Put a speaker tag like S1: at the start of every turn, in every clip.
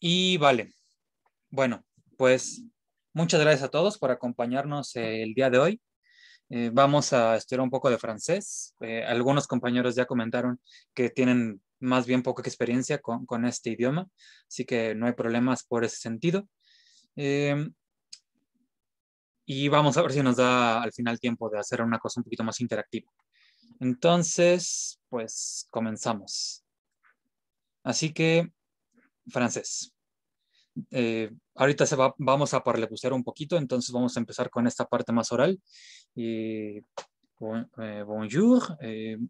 S1: Y vale, bueno, pues muchas gracias a todos por acompañarnos eh, el día de hoy. Eh, vamos a estudiar un poco de francés. Eh, algunos compañeros ya comentaron que tienen más bien poca experiencia con, este idioma, así que no hay problemas por ese sentido. Em, y vamos a ver si nos da al final tiempo de hacer una cosa un poquito más interactiva. Entonces, pues comenzamos. Así que francés. Eh, ahorita se vamos a parlepusear un poquito, entonces vamos a empezar con esta parte más oral. Eh, eh, bonjour,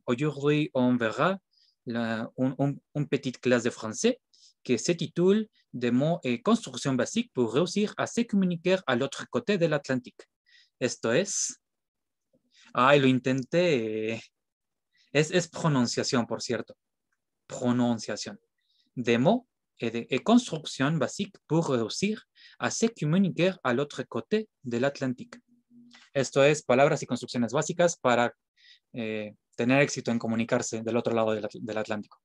S1: aujourd'hui on verra la, un, un, un classe de francés que se titule Des mots et constructions basiques pour réussir à se communiquer à l'autre côté de l'Atlantique. Esto es. Ay, lo intenté. Es, es pronunciación, por cierto. Pronunciación. Demo et, de, construction basique pour réussir a comunicar al otro côté del Atlántico. Esto es palabras y construcciones básicas para eh, tener éxito en comunicarse del otro lado del, Atlántico.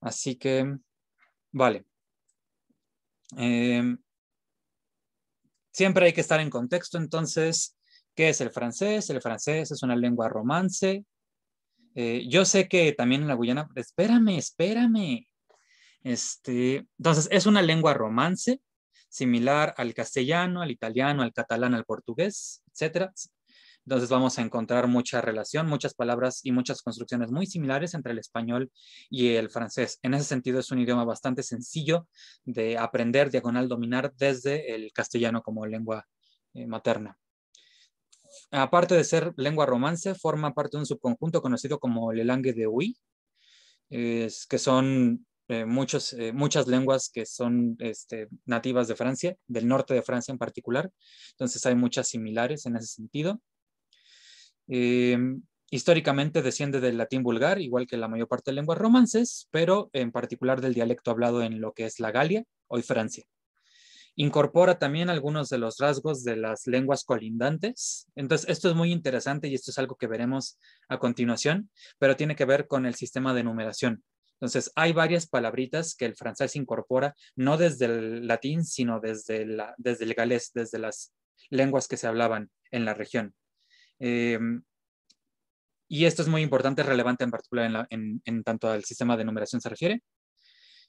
S1: Así que, vale. Em, siempre hay que estar en contexto, entonces, ¿qué es el francés? El francés es una lengua romance. Eh, yo sé que también en la Guyana, espérame, espérame, este, entonces, es una lengua romance, similar al castellano, al italiano, al catalán, al portugués, etc. Entonces vamos a encontrar mucha relación, muchas palabras y muchas construcciones muy similares entre el español y el francés. En ese sentido es un idioma bastante sencillo de aprender, diagonal, dominar desde el castellano como lengua eh, materna. Aparte de ser lengua romance, forma parte de un subconjunto conocido como el langue de Huy, que son eh, eh, muchas lenguas que son este, nativas de Francia, del norte de Francia en particular. Entonces hay muchas similares en ese sentido. Em, históricamente desciende del latín vulgar, igual que la mayor parte de lenguas romances, pero en particular del dialecto hablado en lo que es la Galia, hoy Francia. Incorpora también algunos de los rasgos de las lenguas colindantes. Entonces, esto es muy interesante y esto es algo que veremos a continuación, pero tiene que ver con el sistema de numeración entonces, hay varias palabritas que el francés incorpora, no desde el latín, sino desde, desde el galés, desde las lenguas que se hablaban en la región. Em, y esto es muy importante, relevante en particular en, en tanto al sistema de numeración se refiere,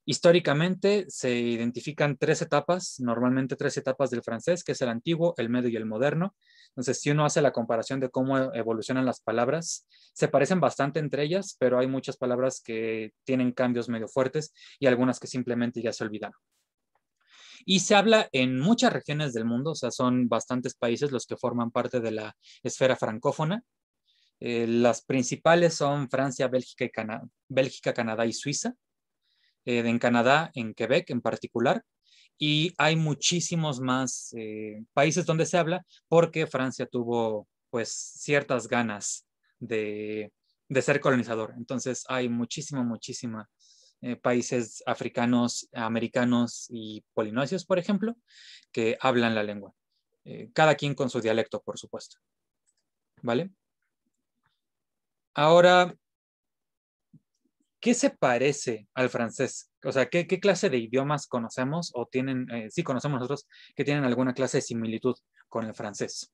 S1: Históricamente se identifican tres etapas, normalmente tres etapas del francés, que es el antiguo, el medio y el moderno. Entonces, si uno hace la comparación de cómo e, evolucionan las palabras, se parecen bastante entre ellas, pero hay muchas palabras que tienen cambios medio fuertes y algunas que simplemente ya se olvidaron y se habla en muchas regiones del mundo, o sea, son bastantes países los que forman parte de la esfera francófona. Eh, las principales son Francia, Bélgica, y Bélgica, Canadá y Suiza. Eh, en Canadá, en Quebec en particular, y hay muchísimos más eh, países donde se habla porque Francia tuvo pues ciertas ganas de, de ser colonizador. Entonces hay muchísima, muchísima eh, países africanos, americanos y polinesios, por ejemplo, que hablan la lengua. cada quien con su dialecto, por supuesto. ¿Vale? Ahora, ¿qué se parece al francés? O sea, ¿qué, clase de idiomas conocemos o tienen, eh, sí conocemos nosotros, que tienen alguna clase de similitud con el francés?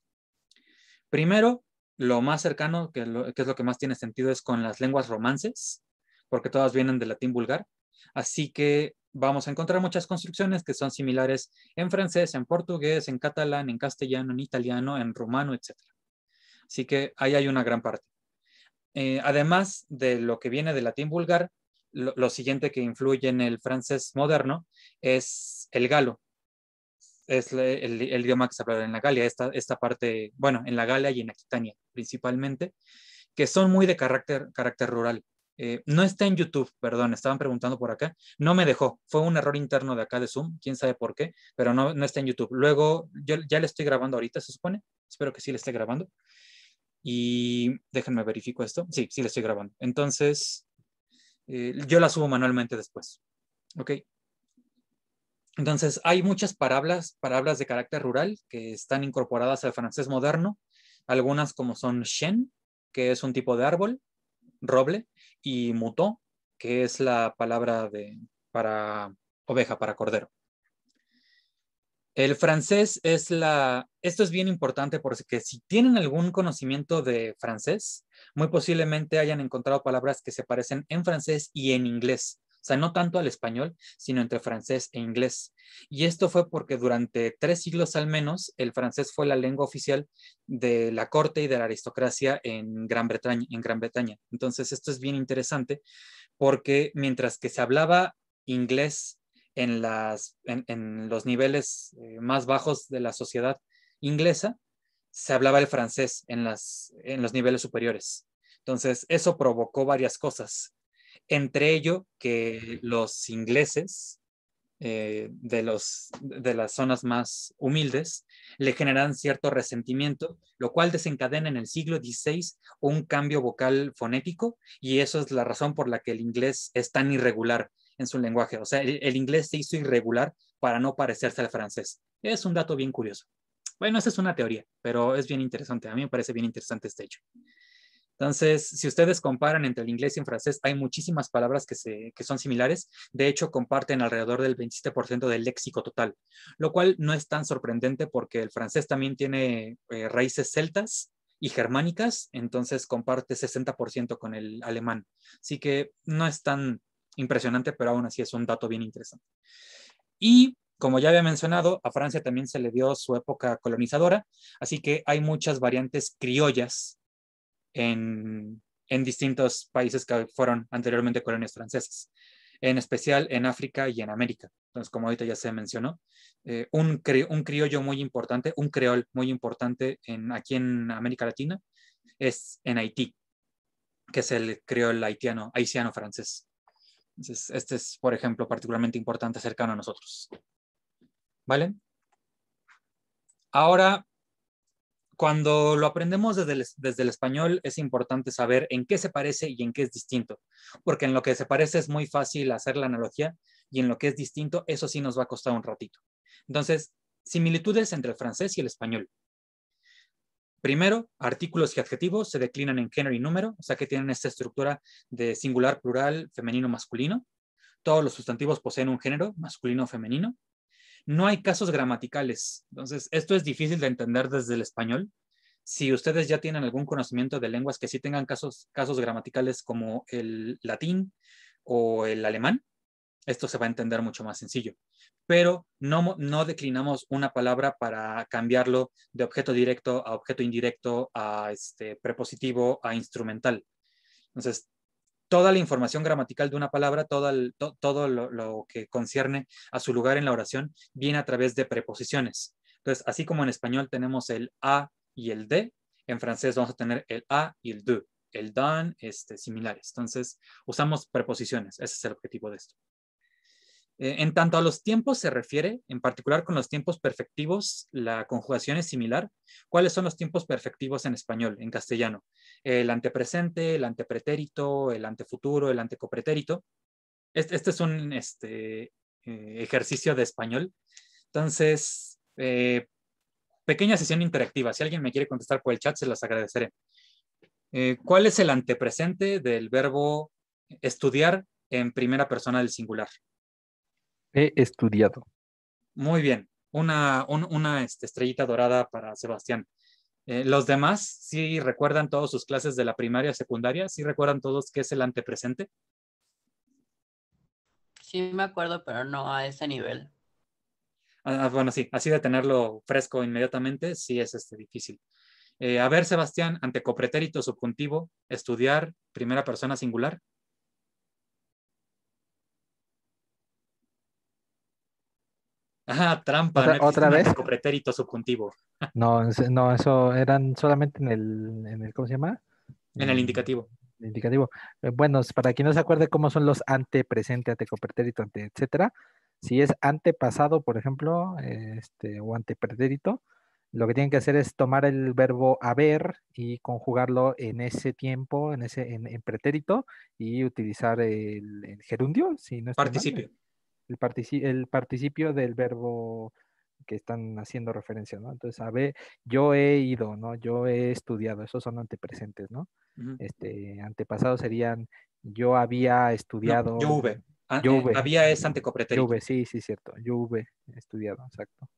S1: Primero, lo más cercano, que, es lo que más tiene sentido, es con las lenguas romances, porque todas vienen del latín vulgar. Así que vamos a encontrar muchas construcciones que son similares en francés, en portugués, en catalán, en castellano, en italiano, en rumano, etc. Así que ahí hay una gran parte. Eh, además de lo que viene del latín vulgar, lo, siguiente que influye en el francés moderno es el galo. Es el, idioma que se habla en la Galia, esta, esta parte, bueno, en la Galia y en Aquitania principalmente, que son muy de carácter, carácter rural. Eh, no está en YouTube, perdón, estaban preguntando por acá. No me dejó, fue un error interno de acá de Zoom, quién sabe por qué, pero no, no está en YouTube. Luego, yo ya le estoy grabando ahorita, se supone. Espero que sí le esté grabando. Y déjenme verifico esto. Sí, sí, le estoy grabando. Entonces, eh, yo la subo manualmente después. ¿Ok? Entonces, hay muchas palabras, palabras de carácter rural que están incorporadas al francés moderno. Algunas como son chen, que es un tipo de árbol, roble, y mouton, que es la palabra de, para oveja, para cordero. El francés es la, esto es bien importante porque si tienen algún conocimiento de francés, muy posiblemente hayan encontrado palabras que se parecen en francés y en inglés. O sea, no tanto al español, sino entre francés e inglés. Y esto fue porque durante tres siglos al menos el francés fue la lengua oficial de la corte y de la aristocracia en Gran Bretaña. En Gran Bretaña. Entonces, esto es bien interesante porque mientras que se hablaba inglés en, los niveles eh, más bajos de la sociedad inglesa, se hablaba el francés en, los niveles superiores. Entonces, eso provocó varias cosas, entre ello que los ingleses eh, de las zonas más humildes le generan cierto resentimiento, lo cual desencadena en el siglo XVI un cambio vocal fonético y eso es la razón por la que el inglés es tan irregular en su lenguaje. O sea, el, inglés se hizo irregular para no parecerse al francés. Es un dato bien curioso. Bueno, esa es una teoría, pero es bien interesante. A mí me parece bien interesante este hecho. Entonces, si ustedes comparan entre el inglés y el francés, hay muchísimas palabras que, se, son similares. De hecho, comparten alrededor del 27% del léxico total, lo cual no es tan sorprendente porque el francés también tiene eh, raíces celtas y germánicas, entonces comparte 60% con el alemán. Así que no es tan impresionante, pero aún así es un dato bien interesante. Y como ya había mencionado, a Francia también se le dio su época colonizadora, así que hay muchas variantes criollas en, distintos países que fueron anteriormente colonias francesas, en especial en África y en América. Entonces, como ahorita ya se mencionó, eh, un, un, criollo muy importante, un creol muy importante en, aquí en América Latina es en Haití, que es el creol haitiano, haitiano francés este es, por ejemplo, particularmente importante cercano a nosotros. ¿Vale? Ahora, cuando lo aprendemos desde el, español, es importante saber en qué se parece y en qué es distinto, porque en lo que se parece es muy fácil hacer la analogía y en lo que es distinto, eso sí nos va a costar un ratito. Entonces, similitudes entre el francés y el español. Primero, artículos y adjetivos se declinan en género y número, o sea que tienen esta estructura de singular, plural, femenino, masculino. Todos los sustantivos poseen un género, masculino o femenino. No hay casos gramaticales, entonces esto es difícil de entender desde el español. Si ustedes ya tienen algún conocimiento de lenguas que sí tengan casos, casos gramaticales como el latín o el alemán, esto se va a entender mucho más sencillo. Pero no, no declinamos una palabra para cambiarlo de objeto directo a objeto indirecto, a este prepositivo, a instrumental. Entonces, toda la información gramatical de una palabra, todo todo lo, que concierne a su lugar en la oración, viene a través de preposiciones. Entonces, así como en español tenemos el a y el de, en francés vamos a tener el a y el de, el dan, este, similares. Entonces, usamos preposiciones. Ese es el objetivo de esto. Eh, en tanto a los tiempos se refiere, en particular con los tiempos perfectivos, la conjugación es similar. ¿Cuáles son los tiempos perfectivos en español, en castellano? El antepresente, el antepretérito, el antefuturo, el antecopretérito. Este, es un este, eh, ejercicio de español. Entonces, eh, pequeña sesión interactiva. Si alguien me quiere contestar por el chat, se las agradeceré. ¿Cuál es el antepresente del verbo estudiar en primera persona del singular?
S2: He estudiado.
S1: Muy bien. Una, este, estrellita dorada para Sebastián. Eh, ¿Los demás sí recuerdan todas sus clases de la primaria, secundaria? ¿Sí recuerdan todos qué es el antepresente?
S2: Sí, me acuerdo, pero no a ese nivel.
S1: Ah, ah, bueno, sí, así de tenerlo fresco inmediatamente, sí es este, difícil. Eh, a ver, Sebastián, ante copretérito subjuntivo, estudiar, primera persona singular. Ajá, trampa. ¿Otra, vez? Pretérito subjuntivo.
S2: No, no, eso eran solamente en el, ¿cómo se llama? En el indicativo. indicativo. Eh, bueno, para quien no se acuerde cómo son los antepresente, presente, ante, etcétera. Si es antepasado, por ejemplo, este, o antepretérito, lo que tienen que hacer es tomar el verbo haber y conjugarlo en ese tiempo, en ese en, pretérito y utilizar el, gerundio, si no Participio el, participio, del verbo que están haciendo referencia, ¿no? Entonces, a yo he ido, ¿no? Yo he estudiado, esos son antepresentes, ¿no? Este, antepasados serían yo había estudiado. yo hube. Ah, eh, había es antecopretérito. Yo hube, sí, sí, cierto. Yo hube estudiado, exacto.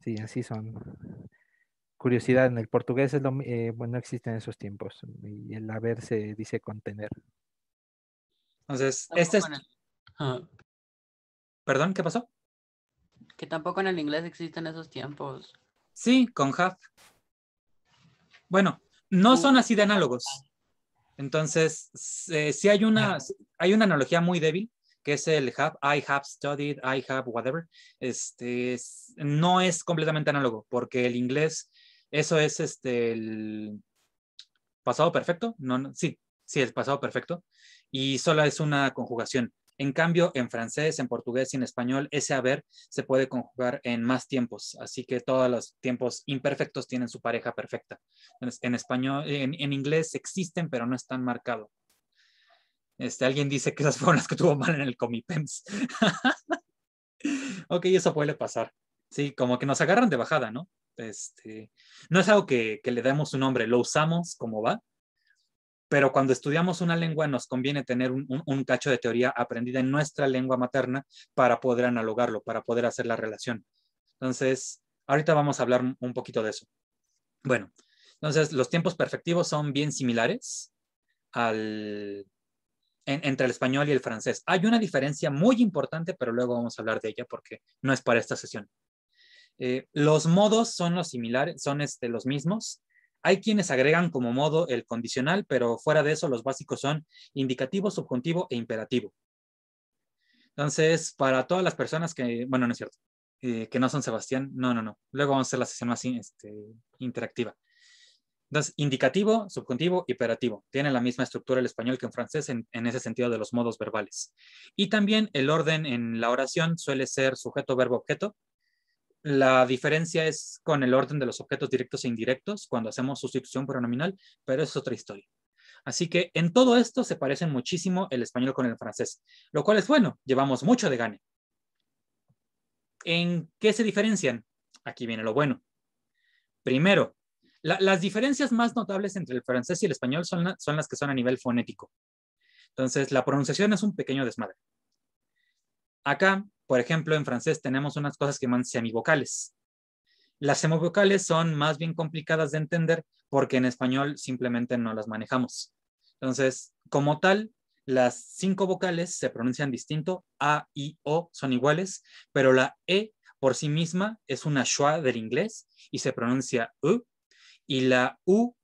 S2: Sí, así son. Curiosidad, en el portugués es lo, eh, bueno, existen esos tiempos. Y el haber se dice contener.
S1: Entonces, este es, Ah. ¿Perdón? ¿Qué pasó? Que tampoco en el inglés existen esos tiempos. Sí, con have. Bueno, no son así de análogos. Ah. Entonces, sí hay una, hay una analogía muy débil, que es el have, I have studied, I have whatever. Este, no es completamente análogo, porque el inglés, eso es este, el pasado perfecto. No, sí, sí, el pasado perfecto. Y solo es una conjugación. En cambio, en francés, en portugués y en español, ese haber se puede conjugar en más tiempos, así que todos los tiempos imperfectos tienen su pareja perfecta. en español, en, inglés existen, pero no están marcados. Este, alguien dice que esas fueron las que tuvo mal en el Comipems. ok, eso puede pasar. Sí, como que nos agarran de bajada, ¿no? Este, no es algo que, que le damos un nombre, lo usamos como va, pero cuando estudiamos una lengua nos conviene tener un, cacho de teoría aprendida en nuestra lengua materna para poder analogarlo, para poder hacer la relación. Entonces, ahorita vamos a hablar un poquito de eso. Bueno, entonces los tiempos perfectivos son bien similares al, entre el español y el francés. Hay una diferencia muy importante, pero luego vamos a hablar de ella porque no es para esta sesión. Eh, los modos son los similares, son este, los mismos, hay quienes agregan como modo el condicional, pero fuera de eso los básicos son indicativo, subjuntivo e imperativo. Entonces, para todas las personas que, bueno, no es cierto, eh, que no son Sebastián, no, no, no. Luego vamos a hacer la sesión más este, interactiva. Entonces, indicativo, subjuntivo, imperativo. Tiene la misma estructura el español que en francés en, ese sentido de los modos verbales. Y también el orden en la oración suele ser sujeto, verbo, objeto, la diferencia es con el orden de los objetos directos e indirectos cuando hacemos sustitución pronominal, pero es otra historia. Así que en todo esto se parecen muchísimo el español con el francés, lo cual es bueno, llevamos mucho de gane. ¿En qué se diferencian? Aquí viene lo bueno. Primero, las diferencias más notables entre el francés y el español son, son las que son a nivel fonético. Entonces, la pronunciación es un pequeño desmadre. Acá por ejemplo, en francés tenemos unas cosas que llaman semivocales. Las semivocales son más bien complicadas de entender porque en español simplemente no las manejamos. Entonces, como tal, las cinco vocales se pronuncian distinto, A, I, O son iguales, pero la E por sí misma es una schwa del inglés y se pronuncia U, y la U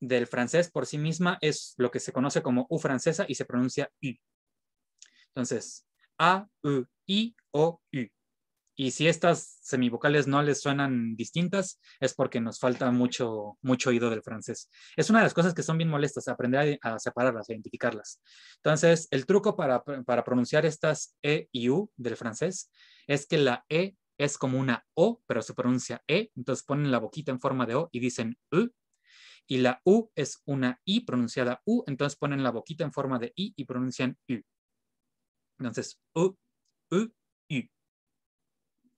S1: del francés por sí misma es lo que se conoce como U francesa y se pronuncia I. Entonces, A, U, o, U. Y si estas semivocales no les suenan distintas, es porque nos falta mucho, mucho oído del francés. Es una de las cosas que son bien molestas, aprender a, separarlas, a identificarlas. Entonces, el truco para, para pronunciar estas E y U del francés es que la E es como una O, pero se pronuncia E, entonces ponen la boquita en forma de O y dicen U. Y la U es una I pronunciada U, entonces ponen la boquita en forma de I y pronuncian U. Entonces, U, Uh,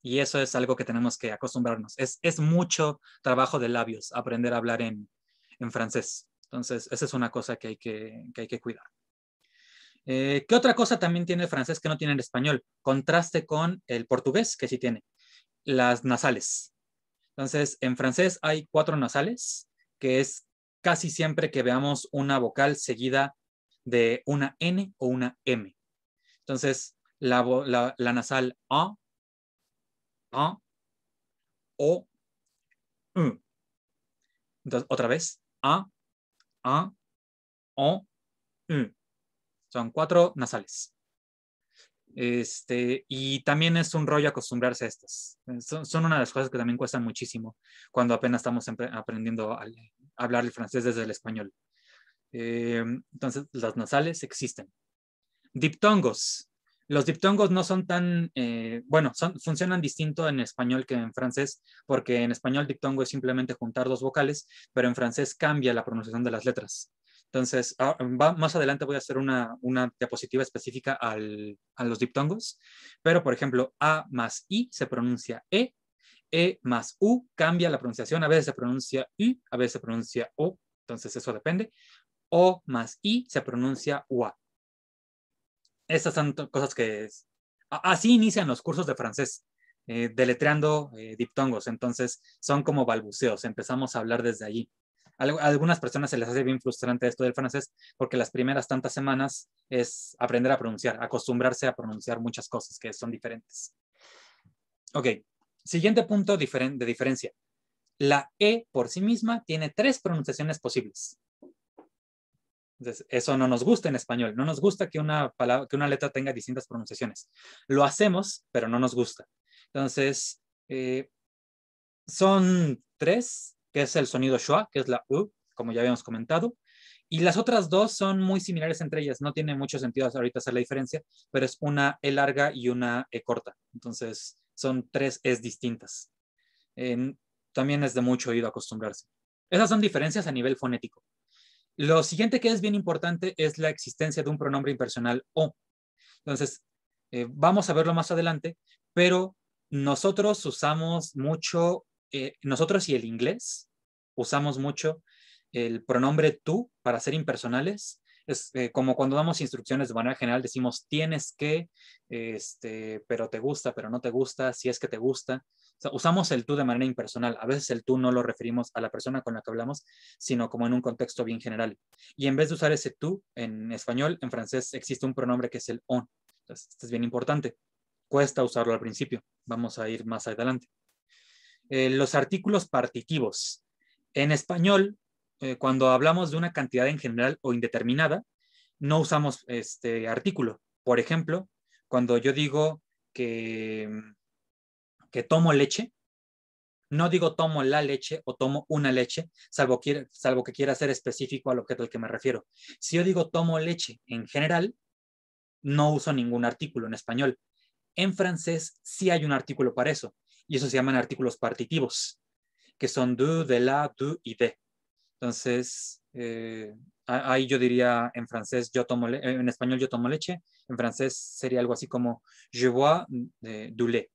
S1: y eso es algo que tenemos que acostumbrarnos. Es, es mucho trabajo de labios aprender a hablar en, en francés. Entonces, esa es una cosa que hay que, que, hay que cuidar. Eh, ¿Qué otra cosa también tiene el francés que no tiene el español? Contraste con el portugués, que sí tiene. Las nasales. Entonces, en francés hay cuatro nasales, que es casi siempre que veamos una vocal seguida de una N o una M. Entonces, la, nasal a, ah, a, ah, o, u. Entonces, otra vez, a, a, o, u. Son cuatro nasales. Este, y también es un rollo acostumbrarse a estas. Son, una de las cosas que también cuestan muchísimo cuando apenas estamos aprendiendo a, hablar el francés desde el español. Eh, entonces, las nasales existen. Diptongos. Los diptongos no son tan, eh, bueno, son, funcionan distinto en español que en francés, porque en español diptongo es simplemente juntar dos vocales, pero en francés cambia la pronunciación de las letras. Entonces, ah, más adelante voy a hacer una, diapositiva específica a los diptongos, pero por ejemplo, A más I se pronuncia E, E más U cambia la pronunciación, a veces se pronuncia U, a veces se pronuncia O, entonces eso depende. O más I se pronuncia UA. Estas son cosas que... Así inician los cursos de francés, eh, deletreando eh, diptongos. Entonces, son como balbuceos. Empezamos a hablar desde allí. A algunas personas se les hace bien frustrante esto del francés porque las primeras tantas semanas es aprender a pronunciar, acostumbrarse a pronunciar muchas cosas que son diferentes. Ok, siguiente punto de diferencia. La E por sí misma tiene tres pronunciaciones posibles eso no nos gusta en español, no nos gusta que una, que una letra tenga distintas pronunciaciones. Lo hacemos, pero no nos gusta. Entonces, eh, son tres, que es el sonido schwa, que es la U, como ya habíamos comentado, y las otras dos son muy similares entre ellas, no tiene mucho sentido ahorita hacer la diferencia, pero es una E larga y una E corta. Entonces, son tres Es distintas. también es de mucho oído acostumbrarse. Esas son diferencias a nivel fonético. Lo siguiente que es bien importante es la existencia de un pronombre impersonal o. Entonces, eh, vamos a verlo más adelante, pero nosotros usamos mucho, eh, nosotros y el inglés usamos mucho el pronombre tú para ser impersonales es eh, como cuando damos instrucciones de manera general, decimos tienes que, este, pero te gusta, pero no te gusta, si es que te gusta. usamos el tú de manera impersonal. A veces el tú no lo referimos a la persona con la que hablamos, sino como en un contexto bien general. Y en vez de usar ese tú en español, en francés existe un pronombre que es el on. esto es bien importante. Cuesta usarlo al principio. Vamos a ir más adelante. Eh, los artículos partitivos. En español, eh, cuando hablamos de una cantidad en general o indeterminada, no usamos este artículo. Por ejemplo, cuando yo digo que, tomo leche, no digo tomo la leche o tomo una leche, salvo, salvo que quiera ser específico al objeto al que me refiero. Si yo digo tomo leche en general, no uso ningún artículo en español. En francés sí hay un artículo para eso, y eso se llaman artículos partitivos, que son du, de la, du y de. Entonces, eh, ahí yo diría en francés, yo tomo en español yo tomo leche, en francés sería algo así como je bois du lait.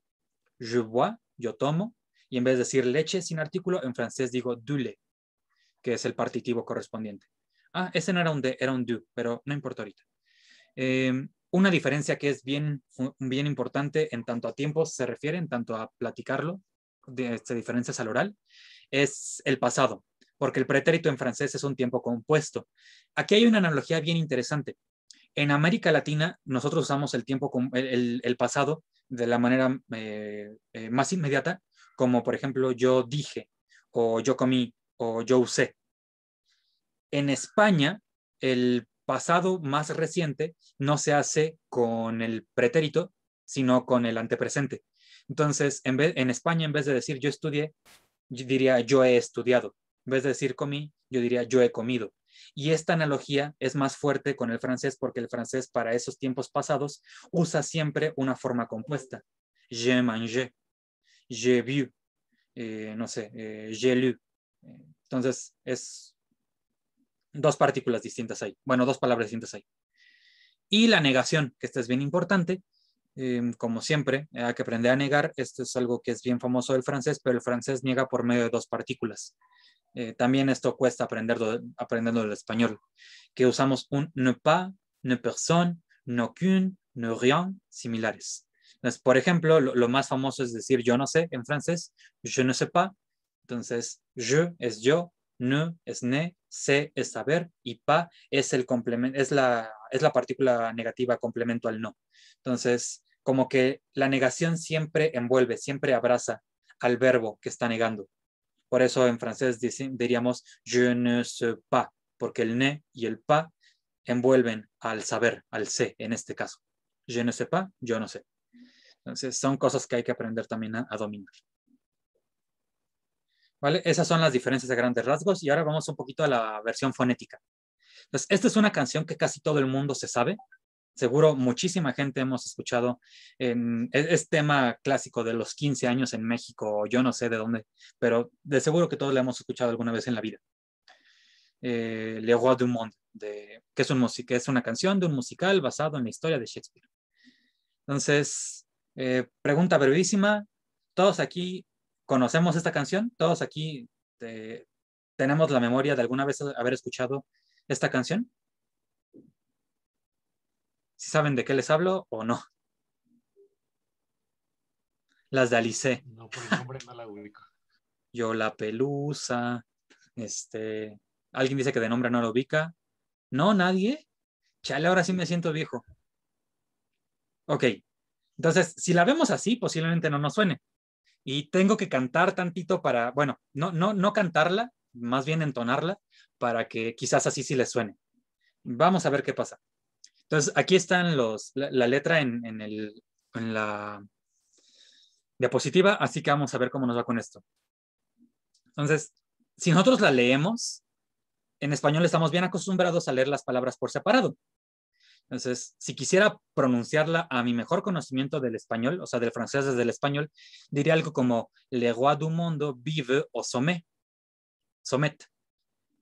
S1: Je bois, yo tomo, y en vez de decir leche sin artículo, en francés digo du lait, que es el partitivo correspondiente. Ah, ese no era un de, era un du, pero no importa ahorita. Em, una diferencia que es bien, bien importante en tanto a tiempo se refiere, en tanto a platicarlo, de, se diferencias al oral, es el pasado porque el pretérito en francés es un tiempo compuesto. Aquí hay una analogía bien interesante. En América Latina, nosotros usamos el tiempo, el, el pasado, de la manera eh, eh, más inmediata, como por ejemplo yo dije, o yo comí, o yo usé. En España, el pasado más reciente no se hace con el pretérito, sino con el antepresente. Entonces, en, en España, en vez de decir yo estudié, diría yo he estudiado. En vez de decir comí, yo diría yo he comido. Y esta analogía es más fuerte con el francés porque el francés para esos tiempos pasados usa siempre una forma compuesta. J'ai mangé, j'ai vu, eh, no sé, eh, j'ai lu. Entonces es dos partículas distintas ahí. Bueno, dos palabras distintas ahí. Y la negación, que esta es bien importante. Em, como siempre, hay que aprender a negar. Esto es algo que es bien famoso del francés, pero el francés niega por medio de dos partículas. Eh, también esto cuesta aprenderlo, aprenderlo el español, que usamos un ne pas, ne personne, no qu'une, no rien, similares. por ejemplo, lo, más famoso es decir yo no sé en francés, je ne sais pas. Entonces, je es yo, ne es ne, sé es saber y pas es el complemento, es la, es la partícula negativa complemento al no. Entonces, como que la negación siempre envuelve, siempre abraza al verbo que está negando. Por eso en francés diríamos je ne sais pas, porque el ne y el pas envuelven al saber, al sé en este caso. Je ne sais pas, yo no sé. Entonces son cosas que hay que aprender también a, a dominar. ¿Vale? Esas son las diferencias de grandes rasgos y ahora vamos un poquito a la versión fonética. Entonces, esta es una canción que casi todo el mundo se sabe, Seguro muchísima gente hemos escuchado, en, e-, es, tema clásico de los 15 años en México, yo no sé de dónde, pero de seguro que todos la hemos escuchado alguna vez en la vida. Eh, Le Roi du Monde, de, que, es un que es una canción de un musical basado en la historia de Shakespeare. Entonces, eh, pregunta brevísima, ¿todos aquí conocemos esta canción? ¿Todos aquí tenemos la memoria de alguna vez haber escuchado esta canción? si saben de qué les hablo o no. Las de Alice. No, por el nombre no la ubico. Yo la pelusa. Este. Alguien dice que de nombre no la ubica. No, nadie. Chale, ahora sí me siento viejo. Ok. Entonces, si la vemos así, posiblemente no nos suene. Y tengo que cantar tantito para, bueno, no, no, no cantarla, más bien entonarla, para que quizás así sí les suene. Vamos a ver qué pasa. Entonces, aquí están la, letra en, la diapositiva, así que vamos a ver cómo nos va con esto. Entonces, si nosotros la leemos, en español estamos bien acostumbrados a leer las palabras por separado. Entonces, si quisiera pronunciarla a mi mejor conocimiento del español, o sea, del francés desde el español, diría algo como Le roi du monde vive o sommet, sommet.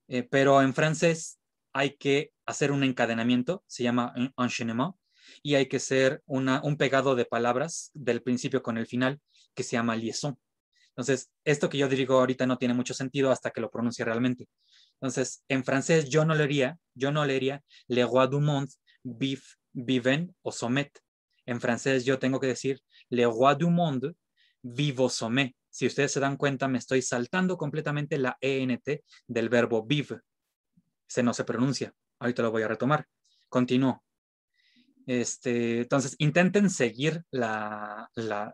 S1: Eh, pero en francés hay que hacer un encadenamiento, se llama un enchaînement, y hay que hacer un pegado de palabras del principio con el final, que se llama liaison. Entonces, esto que yo digo ahorita no tiene mucho sentido hasta que lo pronuncie realmente. Entonces, en francés yo no leería, yo no leería le roi du monde, vive, viven o somet. En francés yo tengo que decir le roi du monde, vivo somet. Si ustedes se dan cuenta, me estoy saltando completamente la ENT del verbo vive se no se pronuncia. Ahorita lo voy a retomar. Continúo. Este, entonces, intenten seguir la, la,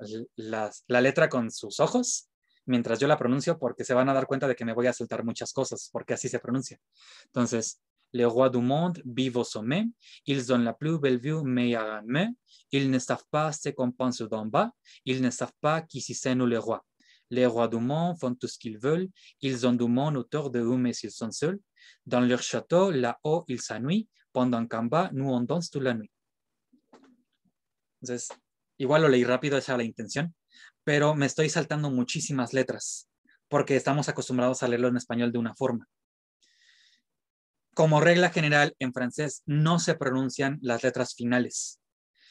S1: letra con sus ojos mientras yo la pronuncio porque se van a dar cuenta de que me voy a saltar muchas cosas porque así se pronuncia. Entonces, Le roi du monde vivo sommet, ils ont la plus belle vue meilleure main, ils ne savent pas ce qu'on pense d'en bas, ils ne savent pas qui si c'est nous le roi. Les rois du monde font tout ce qu'ils veulent, ils ont du monde autour eux, mais ils sont seuls. Dans leur château, là-haut, ils s'ennuient, pendant qu'en bas, nous, on danse toute la nuit. igual lo leí rápido, esa la intención, pero me estoy saltando muchísimas letras, porque estamos acostumbrados a leerlo en español de una forma. Como regla general, en francés no se pronuncian las letras finales.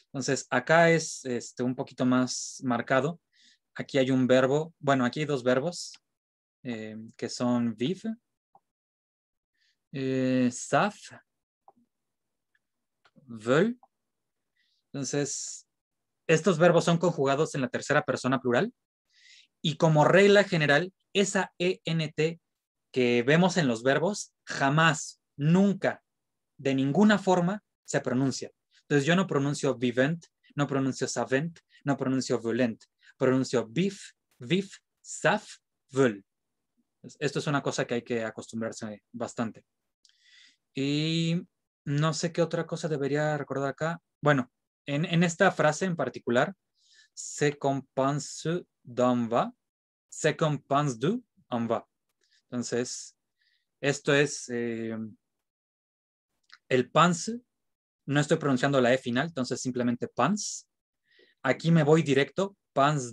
S1: Entonces, acá es este, un poquito más marcado Aquí hay un verbo, bueno, aquí hay dos verbos eh, que son viv, eh, saf, Entonces, estos verbos son conjugados en la tercera persona plural y como regla general, esa ENT que vemos en los verbos jamás, nunca, de ninguna forma se pronuncia. Entonces yo no pronuncio vivent, no pronuncio savent, no pronuncio violent. Pronunció bif, vif, saf, vul. Esto es una cosa que hay que acostumbrarse bastante. Y no sé qué otra cosa debería recordar acá. Bueno, en, esta frase en particular, se compense d'anva, se compense du anva. Entonces, esto es eh, el pans. No estoy pronunciando la E final, entonces simplemente pans. Aquí me voy directo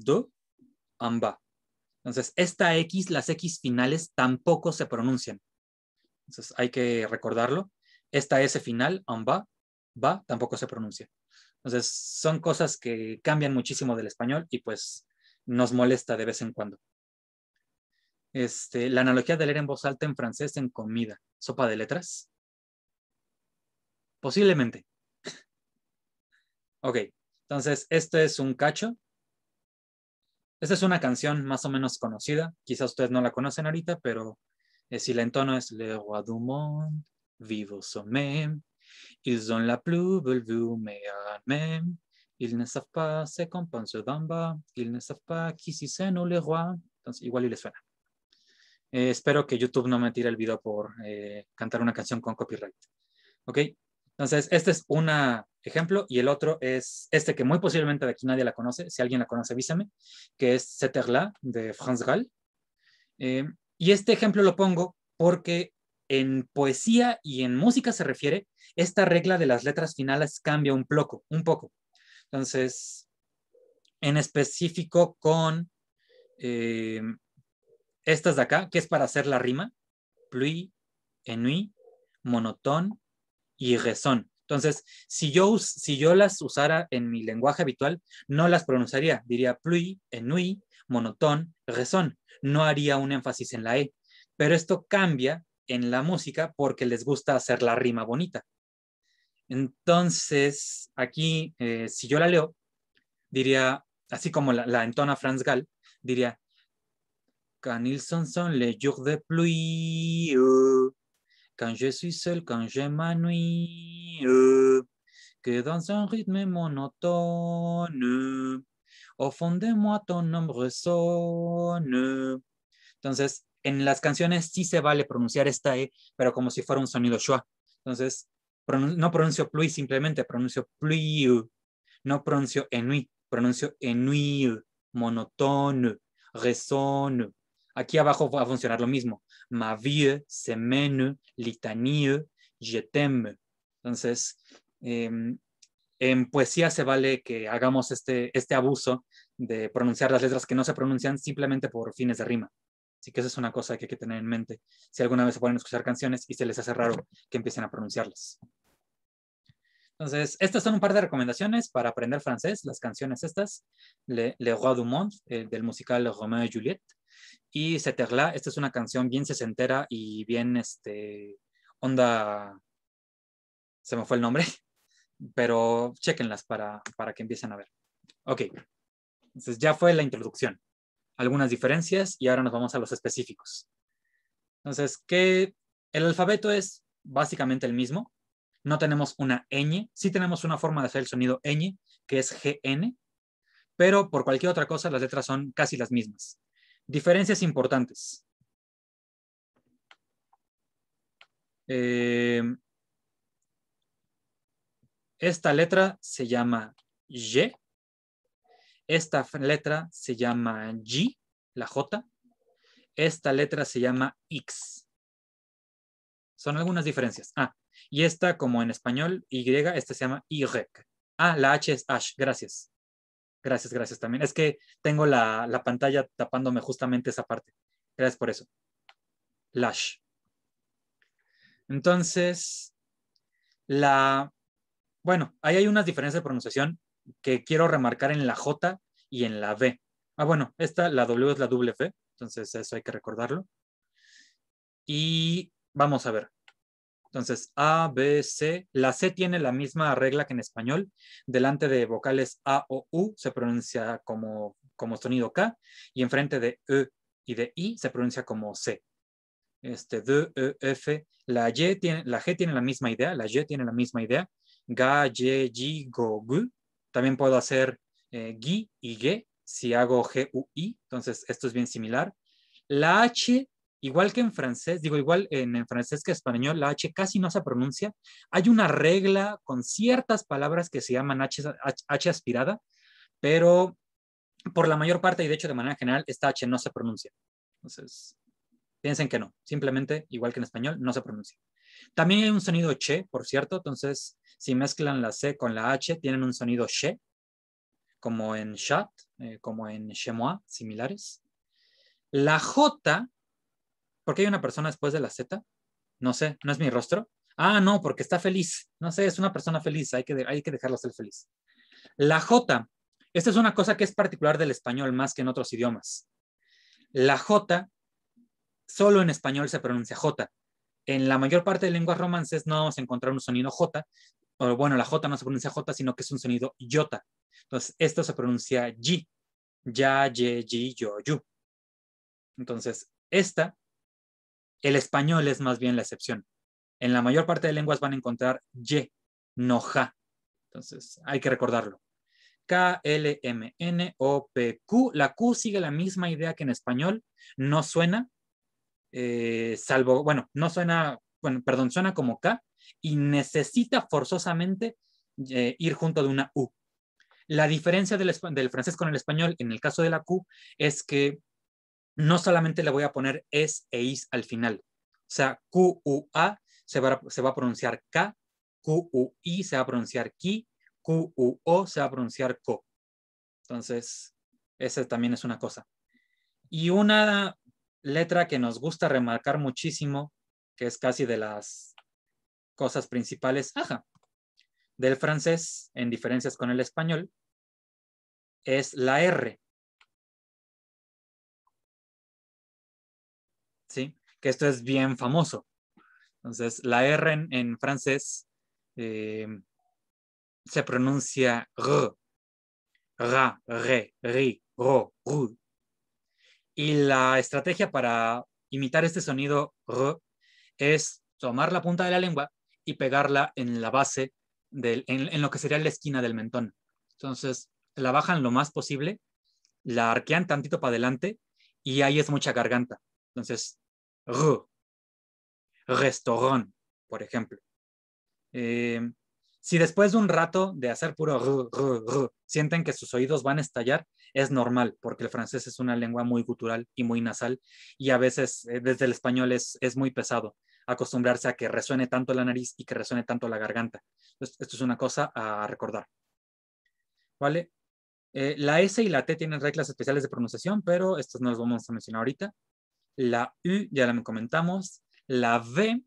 S1: do amba. Entonces, esta X, las X finales tampoco se pronuncian. Entonces, hay que recordarlo. Esta S final, amba, va, tampoco se pronuncia. Entonces, son cosas que cambian muchísimo del español y pues nos molesta de vez en cuando. Este, la analogía de leer en voz alta en francés en comida, sopa de letras. Posiblemente. ok, entonces esto es un cacho esta es una canción más o menos conocida, quizás ustedes no la conocen ahorita, pero eh, si la entono es Le roi du monde, vivo même, ils ont la plus belle vue, mais même, ils ne savent pas se compense d'en bas, ils ne savent pas qui si c'est no le roi. Entonces, igual y les suena. Eh, espero que YouTube no me tire el video por eh, cantar una canción con copyright. Ok, entonces, este es un ejemplo y el otro es este que muy posiblemente de aquí nadie la conoce. Si alguien la conoce, avísame, que es Ceterla de Franz Gall. Em, y este ejemplo lo pongo porque en poesía y en música se refiere, esta regla de las letras finales cambia un poco, un poco. Entonces, en específico con em, estas de acá, que es para hacer la rima, pluie, ennui, monotón, y Entonces, si yo, si yo las usara en mi lenguaje habitual, no las pronunciaría. Diría plui, enui, monotón, rezón. No haría un énfasis en la E. Pero esto cambia en la música porque les gusta hacer la rima bonita. Entonces, aquí, eh, si yo la leo, diría, así como la, entona Franz Gall, diría, Canil son son le jour de pluie, uh, Quand je suis seul, quand je que dans un rythme monotone, au fond de moi ton nombre Entonces, en las canciones sí se vale pronunciar esta E, pero como si fuera un sonido schwa. Entonces, no pronuncio plui, simplemente pronuncio plui. No pronuncio enui, pronuncio enui, monotone, resone. Aquí abajo va a funcionar lo mismo ma vie, semaine, litanie, je t'aime. Entonces, em, en poesía se vale que hagamos este, este abuso de pronunciar las letras que no se pronuncian simplemente por fines de rima. Así que esa es una cosa que hay que tener en mente si alguna vez se pueden escuchar canciones y se les hace raro que empiecen a pronunciarlas. Entonces, estas son un par de recomendaciones para aprender francés, las canciones estas, Le, Roi du Monde, eh, del musical Romain et Juliette, y Seterla, esta es una canción bien sesentera y bien, este, onda, se me fue el nombre, pero chequenlas para, que empiecen a ver. Ok, entonces ya fue la introducción, algunas diferencias y ahora nos vamos a los específicos. Entonces, que el alfabeto es básicamente el mismo. No tenemos una ñ, sí tenemos una forma de hacer el sonido ñ, que es GN, pero por cualquier otra cosa las letras son casi las mismas. Diferencias importantes. Eh, esta letra se llama Y. Esta letra se llama Y, la J. Esta letra se llama X. Son algunas diferencias. Ah, y esta, como en español, Y, esta se llama Y. Ah, la H es H, gracias. Gracias, gracias también. Es que tengo la, pantalla tapándome justamente esa parte. Gracias por eso. Lash. Entonces, la, bueno, ahí hay unas diferencias de pronunciación que quiero remarcar en la J y en la V. Ah, bueno, esta, la W es la doble entonces eso hay que recordarlo. Y vamos a ver. Entonces, A, B, C. La C tiene la misma regla que en español. Delante de vocales A o U se pronuncia como, como sonido K y enfrente de E y de I se pronuncia como C. Este, D, E, F. La, y tiene, la G tiene la misma idea. La Y tiene la misma idea. Ga, Y, G, Go, Gu. También puedo hacer eh, y G si hago G, U, I. Entonces, esto es bien similar. La H igual que en francés, digo, igual en, francés que español, la H casi no se pronuncia. Hay una regla con ciertas palabras que se llaman H, aspirada, pero por la mayor parte y de hecho de manera general, esta H no se pronuncia. Entonces, piensen que no, simplemente, igual que en español, no se pronuncia. También hay un sonido che, por cierto, entonces si mezclan la C con la H, tienen un sonido che, como en chat, eh, como en chemois, similares. La J ¿Por qué hay una persona después de la Z? No sé, no es mi rostro. Ah, no, porque está feliz. No sé, es una persona feliz, hay que, hay que dejarlo ser feliz. La J, esta es una cosa que es particular del español más que en otros idiomas. La J, solo en español se pronuncia J. En la mayor parte de lenguas romances no vamos a encontrar un sonido J. O bueno, la J no se pronuncia J, sino que es un sonido Yota. Entonces, esto se pronuncia Y. Ya, ye, yi, yo, yu. Entonces, esta el español es más bien la excepción. En la mayor parte de lenguas van a encontrar Y, no ja. Entonces, hay que recordarlo. K, L, M, N, O, P, Q. La Q sigue la misma idea que en español. No suena, eh, salvo, bueno, no suena, bueno, perdón, suena como K y necesita forzosamente eh, ir junto de una U. La diferencia del, del, francés con el español en el caso de la Q es que no solamente le voy a poner es e is al final. O sea, Q, U, A se va, a pronunciar K, Q, U, I se va a pronunciar Ki, Q, U, O se va a pronunciar Co. Entonces, esa también es una cosa. Y una letra que nos gusta remarcar muchísimo, que es casi de las cosas principales, del francés, en diferencias con el español, es la R. esto es bien famoso. Entonces, la R en, francés eh, se pronuncia R, ra, re, ri, ro, ru. Y la estrategia para imitar este sonido R es tomar la punta de la lengua y pegarla en la base, del, en, en lo que sería la esquina del mentón. Entonces, la bajan lo más posible, la arquean tantito para adelante y ahí es mucha garganta. Entonces, R. Restaurant, por ejemplo. Eh, si después de un rato de hacer puro r, r, r, sienten que sus oídos van a estallar, es normal, porque el francés es una lengua muy gutural y muy nasal, y a veces eh, desde el español es, es muy pesado acostumbrarse a que resuene tanto la nariz y que resuene tanto la garganta. Entonces, esto es una cosa a recordar. ¿Vale? Eh, la S y la T tienen reglas especiales de pronunciación, pero estas no las vamos a mencionar ahorita. La U ya la comentamos. La V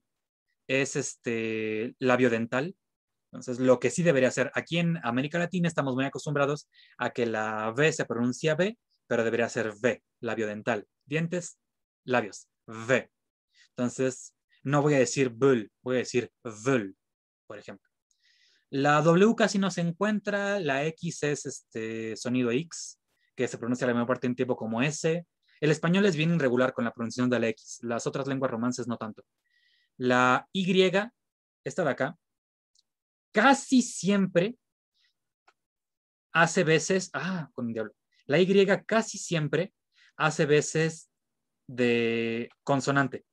S1: es este labio dental. Entonces, lo que sí debería ser, aquí en América Latina estamos muy acostumbrados a que la V se pronuncia B, pero debería ser V, labio dental. Dientes, labios, V. Entonces, no voy a decir bull, voy a decir vul, por ejemplo. La W casi no se encuentra, la X es este sonido X, que se pronuncia la misma parte en tiempo como S, el español es bien irregular con la pronunciación de la X, las otras lenguas romances no tanto. La Y, esta de acá, casi siempre hace veces, ah, con el diablo, la Y casi siempre hace veces de consonante.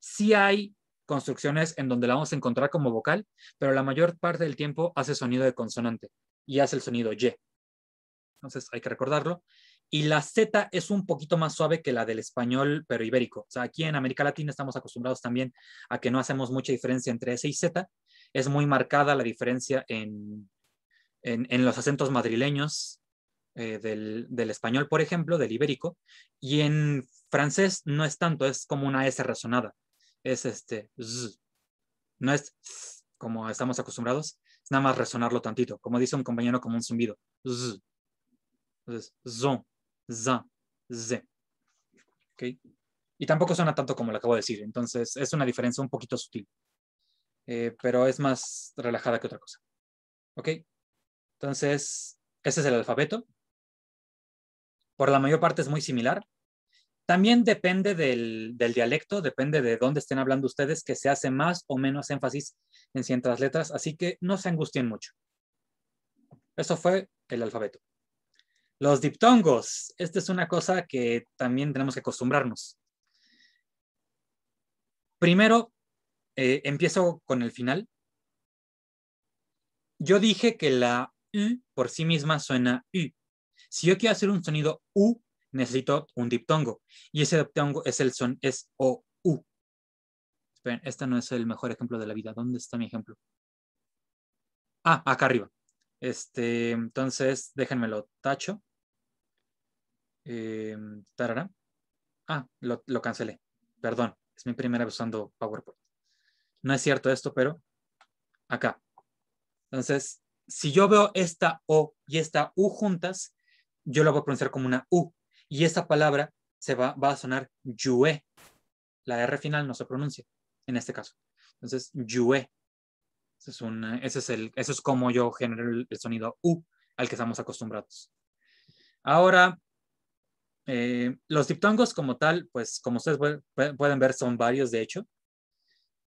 S1: Sí hay construcciones en donde la vamos a encontrar como vocal, pero la mayor parte del tiempo hace sonido de consonante y hace el sonido Y. Entonces hay que recordarlo y la Z es un poquito más suave que la del español, pero ibérico. O sea, aquí en América Latina estamos acostumbrados también a que no hacemos mucha diferencia entre S y Z. Es muy marcada la diferencia en, los acentos madrileños eh, del, español, por ejemplo, del ibérico. Y en francés no es tanto, es como una S resonada. Es este, z. no es como estamos acostumbrados, es nada más resonarlo tantito, como dice un compañero como un zumbido. Z. Entonces, zon, za, Z, ¿Okay? Y tampoco suena tanto como lo acabo de decir, entonces es una diferencia un poquito sutil, eh, pero es más relajada que otra cosa. ¿Ok? Entonces, ese es el alfabeto. Por la mayor parte es muy similar. También depende del, del dialecto, depende de dónde estén hablando ustedes, que se hace más o menos énfasis en ciertas letras, así que no se angustien mucho. Eso fue el alfabeto. Los diptongos. Esta es una cosa que también tenemos que acostumbrarnos. Primero, eh, empiezo con el final. Yo dije que la U por sí misma suena U. Si yo quiero hacer un sonido U, necesito un diptongo. Y ese diptongo es el son, es O, U. Esperen, este no es el mejor ejemplo de la vida. ¿Dónde está mi ejemplo? Ah, acá arriba. Este, entonces, déjenmelo tacho. Em, ah, lo, cancelé. Perdón, es mi primera vez usando PowerPoint. No es cierto esto, pero acá. Entonces, si yo veo esta O y esta U juntas, yo la voy a pronunciar como una U. Y esta palabra se va, a sonar yue. La R final no se pronuncia en este caso. Entonces, yue. es, un, es, eso es como yo genero el sonido U al que estamos acostumbrados. Ahora, eh, los diptongos como tal, pues como ustedes pueden ver, son varios de hecho.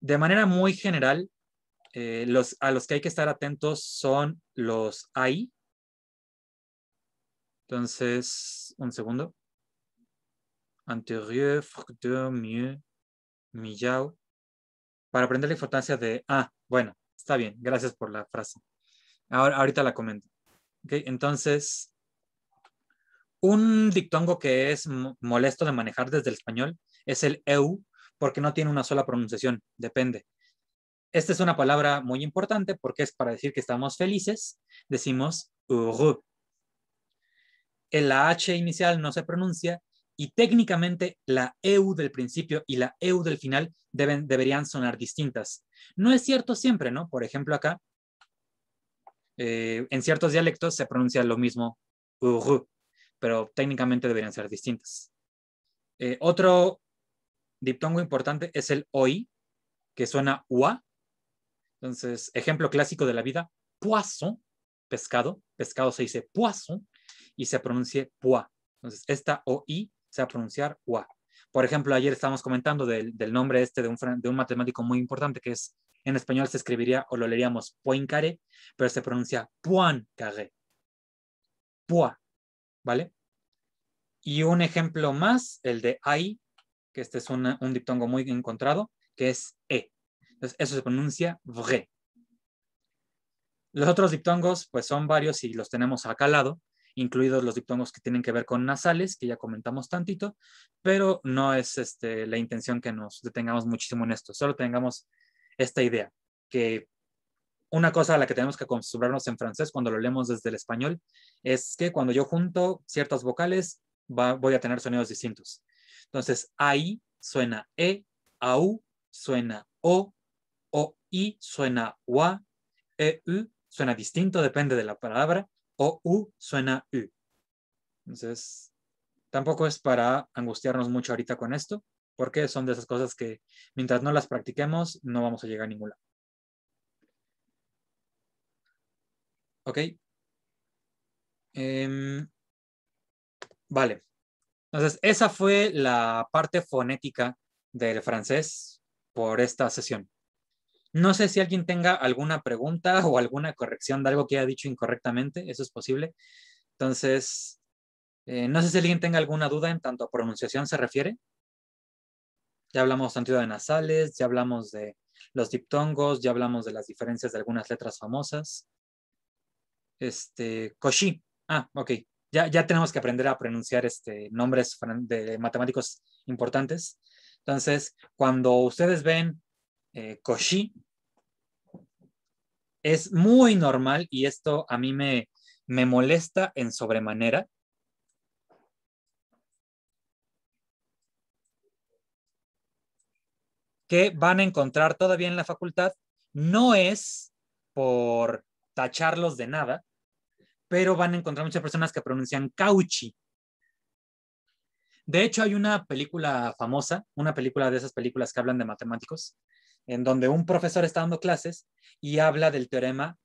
S1: De manera muy general, eh, los, a los que hay que estar atentos son los AI. Entonces, un segundo. Anterior, fructueux, mieux, millau. Para aprender la importancia de... Ah, bueno, está bien. Gracias por la frase. Ahora, ahorita la comento. Okay, entonces, un dictongo que es molesto de manejar desde el español es el eu, porque no tiene una sola pronunciación, depende. Esta es una palabra muy importante porque es para decir que estamos felices, decimos heureux. La H inicial no se pronuncia y técnicamente la EU del principio y la EU del final deben, deberían sonar distintas. No es cierto siempre, ¿no? Por ejemplo, acá, eh, en ciertos dialectos se pronuncia lo mismo pero técnicamente deberían ser distintas. Eh, otro diptongo importante es el OI, que suena UA. Entonces, ejemplo clásico de la vida, poisson, pescado. Pescado se dice poisson y se pronuncia pua. Entonces, esta OI se va a pronunciar UA. Por ejemplo, ayer estábamos comentando del, nombre este de un, matemático muy importante que es, en español se escribiría o lo leeríamos Poincaré, pero se pronuncia Poincaré. Pua, ¿vale? Y un ejemplo más, el de ai, que este es un diptongo muy encontrado, que es e. Entonces, eso se pronuncia vre. Los otros diptongos, pues son varios y los tenemos acá al lado, incluidos los diptongos que tienen que ver con nasales, que ya comentamos tantito, pero no es este, la intención que nos detengamos muchísimo en esto, solo tengamos esta idea, que una cosa a la que tenemos que acostumbrarnos en francés cuando lo leemos desde el español es que cuando yo junto ciertas vocales voy a tener sonidos distintos. Entonces, AI suena E, AU suena O, O-I suena WA, E-U suena distinto, depende de la palabra, O-U suena U. Entonces, tampoco es para angustiarnos mucho ahorita con esto, porque son de esas cosas que mientras no las practiquemos no vamos a llegar a ninguna. ¿Ok? Em, vale. Entonces, esa fue la parte fonética del francés por esta sesión. No sé si alguien tenga alguna pregunta o alguna corrección de algo que haya dicho incorrectamente, eso es posible. Entonces, eh, no sé si alguien tenga alguna duda en tanto a pronunciación se refiere. Ya hablamos tanto de nasales, ya hablamos de los diptongos, ya hablamos de las diferencias de algunas letras famosas este, Cauchy. Ah, ok. Ya, ya tenemos que aprender a pronunciar este, nombres de matemáticos importantes. Entonces, cuando ustedes ven eh, es muy normal y esto a mí me, me molesta en sobremanera. que van a encontrar todavía en la facultad no es por tacharlos de nada, pero van a encontrar muchas personas que pronuncian cauchi. De hecho, hay una película famosa, una película de esas películas que hablan de matemáticos, en donde un profesor está dando clases y habla del teorema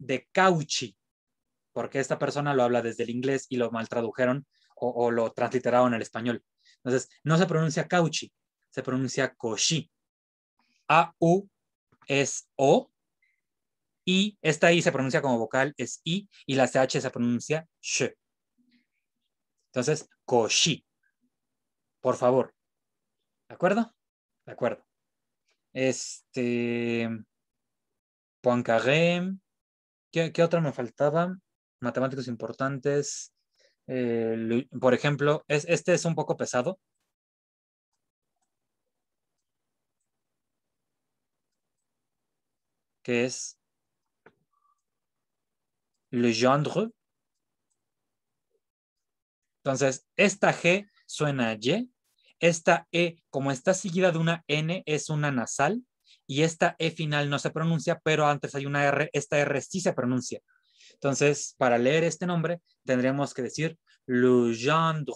S1: de Cauchy, porque esta persona lo habla desde el inglés y lo mal tradujeron o, lo transliteraron al español. Entonces, no se pronuncia cauchi, se pronuncia Cauchy. A-U-S-O y esta I se pronuncia como vocal, es I, y la CH se pronuncia SH. Entonces, Koshi. Por favor. ¿De acuerdo? De acuerdo. Este. Poincaré. ¿Qué, ¿Qué otra me faltaba? Matemáticos importantes. Eh, por ejemplo, es, este es un poco pesado. ¿Qué es le gendre. Entonces, esta G suena a Y, esta E, como está seguida de una N, es una nasal, y esta E final no se pronuncia, pero antes hay una R, esta R sí se pronuncia. Entonces, para leer este nombre, tendríamos que decir le gendre,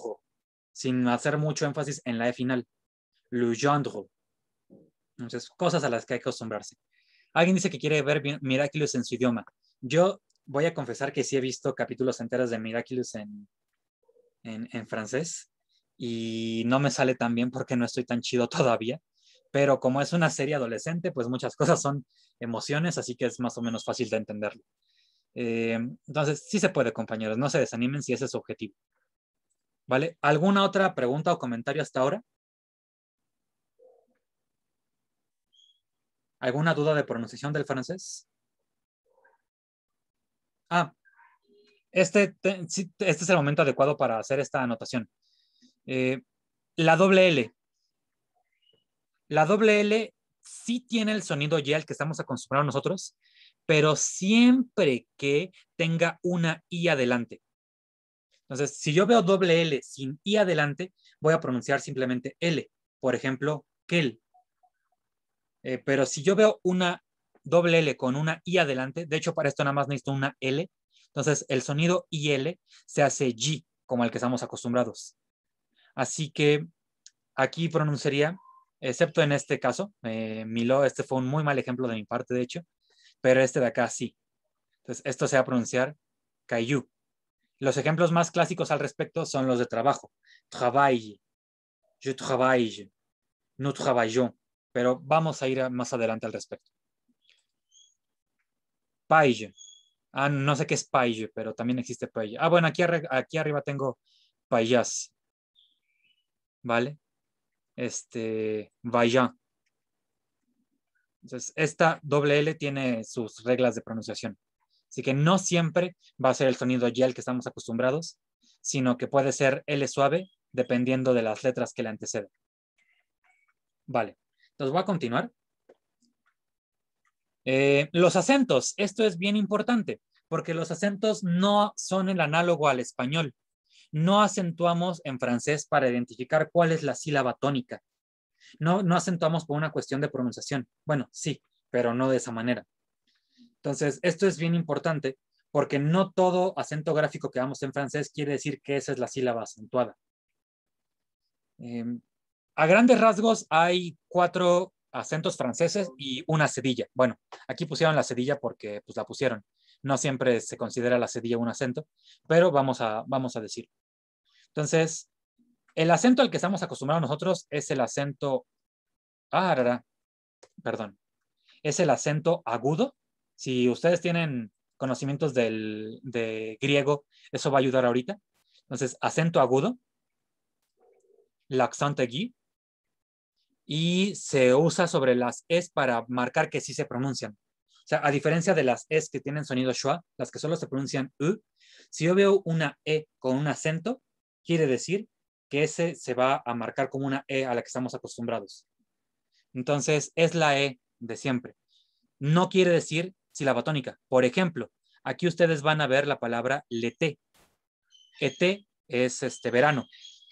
S1: sin hacer mucho énfasis en la E final. Le gendre. Entonces, cosas a las que hay que acostumbrarse. Alguien dice que quiere ver Miraculous en su idioma. Yo voy a confesar que sí he visto capítulos enteros de Miraculous en, francés y no me sale tan bien porque no estoy tan chido todavía, pero como es una serie adolescente, pues muchas cosas son emociones, así que es más o menos fácil de entenderlo. Eh, entonces, sí se puede, compañeros, no se desanimen si ese es su objetivo. ¿Vale? ¿Alguna otra pregunta o comentario hasta ahora? ¿Alguna duda de pronunciación del francés? Ah, este, este, es el momento adecuado para hacer esta anotación. Eh, la doble L. La doble L sí tiene el sonido Y al que estamos acostumbrados nosotros, pero siempre que tenga una I adelante. Entonces, si yo veo doble L sin I adelante, voy a pronunciar simplemente L. Por ejemplo, Kel. Eh, pero si yo veo una doble L con una I adelante. De hecho, para esto nada más necesito una L. Entonces, el sonido IL se hace G, como al que estamos acostumbrados. Así que aquí pronunciaría, excepto en este caso, eh, Milo, este fue un muy mal ejemplo de mi parte, de hecho, pero este de acá sí. Entonces, esto se va a pronunciar Cayu. Los ejemplos más clásicos al respecto son los de trabajo. Travaille, je travaille, nous travaillons. Pero vamos a ir más adelante al respecto. Paige. Ah, no sé qué es Paige, pero también existe Paige. Ah, bueno, aquí, aquí arriba tengo Payas. ¿Vale? Este, vaya Entonces, esta doble L tiene sus reglas de pronunciación. Así que no siempre va a ser el sonido Y al que estamos acostumbrados, sino que puede ser L suave dependiendo de las letras que le anteceden. Vale, entonces voy a continuar. Eh, los acentos, esto es bien importante, porque los acentos no son el análogo al español. No acentuamos en francés para identificar cuál es la sílaba tónica. No, no acentuamos por una cuestión de pronunciación. Bueno, sí, pero no de esa manera. Entonces, esto es bien importante porque no todo acento gráfico que damos en francés quiere decir que esa es la sílaba acentuada. Em, a grandes rasgos hay cuatro acentos franceses y una cedilla. Bueno, aquí pusieron la cedilla porque pues la pusieron. No siempre se considera la cedilla un acento, pero vamos a, vamos a decir. Entonces, el acento al que estamos acostumbrados nosotros es el acento... Ah, perdón. Es el acento agudo. Si ustedes tienen conocimientos del, de griego, eso va a ayudar ahorita. Entonces, acento agudo, l'accent aigu, y se usa sobre las es para marcar que sí se pronuncian. O sea, a diferencia de las es que tienen sonido schwa, las que solo se pronuncian u, si yo veo una e con un acento, quiere decir que ese se va a marcar como una e a la que estamos acostumbrados. Entonces, es la e de siempre. No quiere decir la tónica. Por ejemplo, aquí ustedes van a ver la palabra leté. leté es este verano.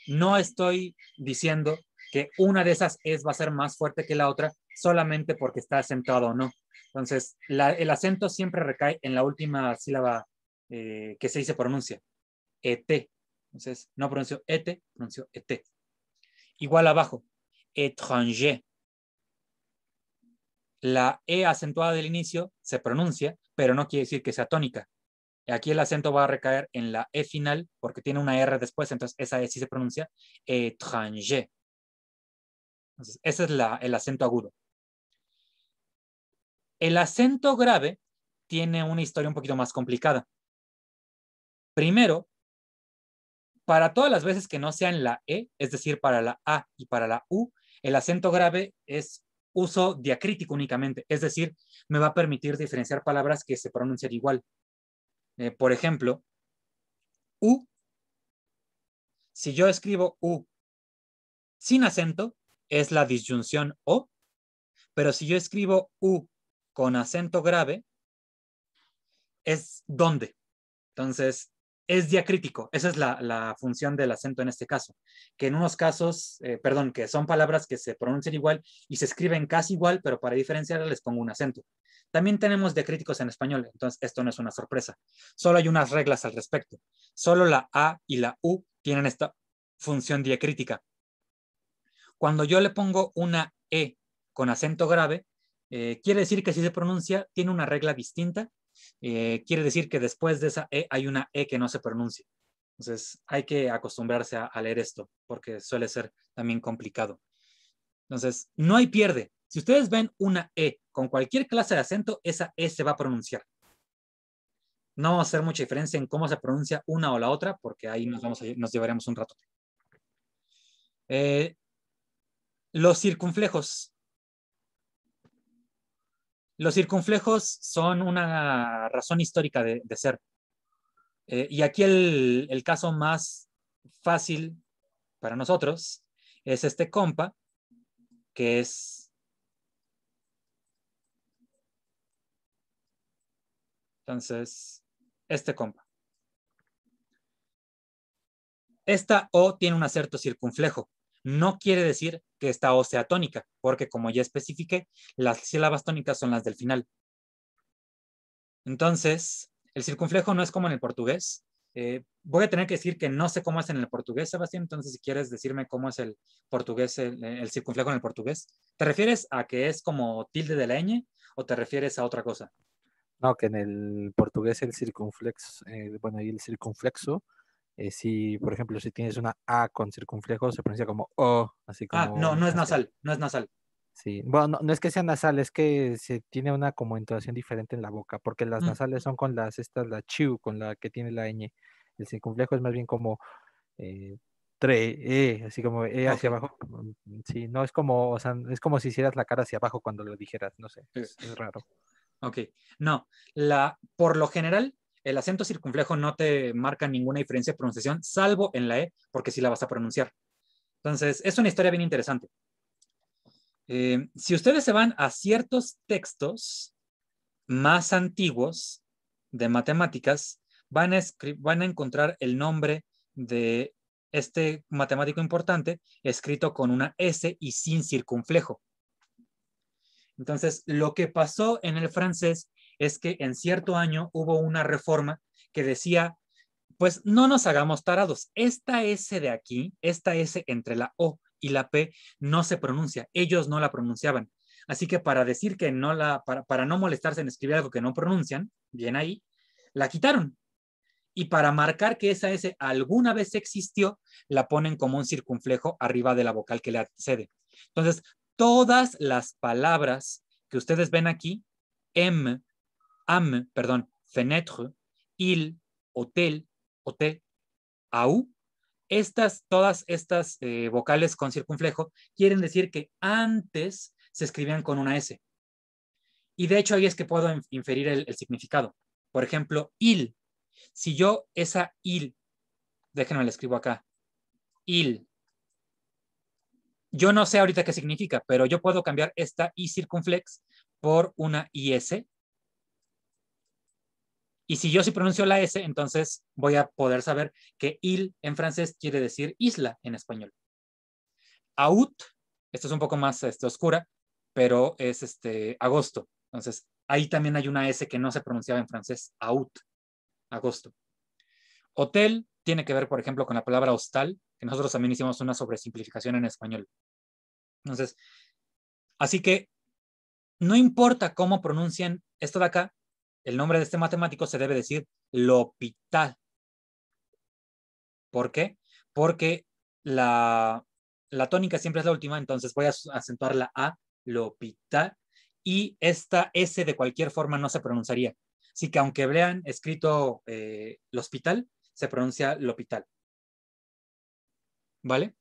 S1: No estoy diciendo que una de esas es va a ser más fuerte que la otra solamente porque está acentuado o no. Entonces, el acento siempre recae en la última sílaba eh, que se dice pronuncia. Et. Entonces, no pronunció et, pronunció et. Igual abajo, étranger. La E acentuada del inicio se pronuncia, pero no quiere decir que sea tónica. Aquí el acento va a recaer en la E final porque tiene una R después, entonces esa E sí se pronuncia étranger. Entonces, ese es el acento agudo. El acento grave tiene una historia un poquito más complicada. Primero, para todas las veces que no sean la E, es decir, para la A y para la U, el acento grave es uso diacrítico únicamente, es decir, me va a permitir diferenciar palabras que se pronuncian igual. Eh, por ejemplo, U. Si yo escribo U sin acento, es la disyunción o, pero si yo escribo u con acento grave, es donde. Entonces, es diacrítico. Esa es la, función del acento en este caso. Que en unos casos, eh, perdón, que son palabras que se pronuncian igual y se escriben casi igual, pero para diferenciarles les pongo un acento. También tenemos diacríticos en español, entonces esto no es una sorpresa. Solo hay unas reglas al respecto. Solo la A y la U tienen esta función diacrítica. Cuando yo le pongo una E con acento grave, eh, quiere decir que si se pronuncia, tiene una regla distinta. Eh, quiere decir que después de esa E hay una E que no se pronuncia. Entonces hay que acostumbrarse a, leer esto porque suele ser también complicado. Entonces, no hay pierde. Si ustedes ven una E con cualquier clase de acento, esa E se va a pronunciar. No va a hacer mucha diferencia en cómo se pronuncia una o la otra, porque ahí nos, vamos a, nos llevaremos un rato. Eh, los circunflejos. Los circunflejos son una razón histórica de, ser. Eh, y aquí el, el caso más fácil para nosotros es este compa, que es Entonces, este compa. Esta O tiene un acerto circunflejo no quiere decir que está O sea tónica, porque como ya especifiqué, las sílabas tónicas son las del final. Entonces, el circunflejo no es como en el portugués. Eh, voy a tener que decir que no sé cómo es en el portugués, Sebastián, entonces si quieres decirme cómo es el portugués, el, circunflejo en el portugués, ¿te refieres a que es como tilde de la ñ o te refieres a otra cosa?
S2: No, que en el portugués el circunflexo, eh, bueno, el circunflexo eh, si, por ejemplo, si tienes una A con circunflejo, se pronuncia como
S1: O, así ah, como... Ah, no, no es nasal, no es nasal. Sí,
S2: bueno, no, es que sea nasal, es que se tiene una como entonación diferente en la boca, porque las mm. nasales son con las, estas, la chiu, con la que tiene la ñ. El circunflejo es más bien como eh, tre, e, así como e hacia abajo. Mm, sí, no es como, o sea, es como si hicieras la cara hacia abajo cuando lo dijeras, no sé, eh. es,
S1: es raro. Ok, no, la, por lo general, el acento circunflejo no te marca ninguna diferencia de pronunciación, salvo en la E, porque sí la vas a pronunciar. Entonces, es una historia bien interesante. Eh, si ustedes se van a ciertos textos más antiguos de matemáticas, van a, van a encontrar el nombre de este matemático importante escrito con una S y sin circunflejo. Entonces, lo que pasó en el francés es que en cierto año hubo una reforma que decía, pues no nos hagamos tarados, esta S de aquí, esta S entre la O y la P no se pronuncia, ellos no la pronunciaban. Así que para decir que no la, para, no molestarse en escribir algo que no pronuncian, bien ahí, la quitaron. Y para marcar que esa S alguna vez existió, la ponen como un circunflejo arriba de la vocal que le accede. Entonces, todas las palabras que ustedes ven aquí, M, am, perdón, fenêtre, il, hotel, oté, au, estas, todas estas eh, vocales con circunflejo quieren decir que antes se escribían con una S. Y de hecho ahí es que puedo inferir el, significado. Por ejemplo, il. Si yo esa il, déjenme la escribo acá, il. Yo no sé ahorita qué significa, pero yo puedo cambiar esta i circunflex por una is y si yo sí pronuncio la S, entonces voy a poder saber que il en francés quiere decir isla en español. Aout, esto es un poco más este, oscura, pero es este agosto. Entonces, ahí también hay una S que no se pronunciaba en francés, out, agosto. Hotel tiene que ver, por ejemplo, con la palabra hostal, que nosotros también hicimos una sobresimplificación en español. Entonces, así que no importa cómo pronuncian esto de acá, el nombre de este matemático se debe decir lopital. ¿Por qué? Porque la, tónica siempre es la última, entonces voy a acentuar la A, L'Hôpital, y esta S de cualquier forma no se pronunciaría. Así que aunque vean escrito eh, se pronuncia L'Hopital. ¿Vale?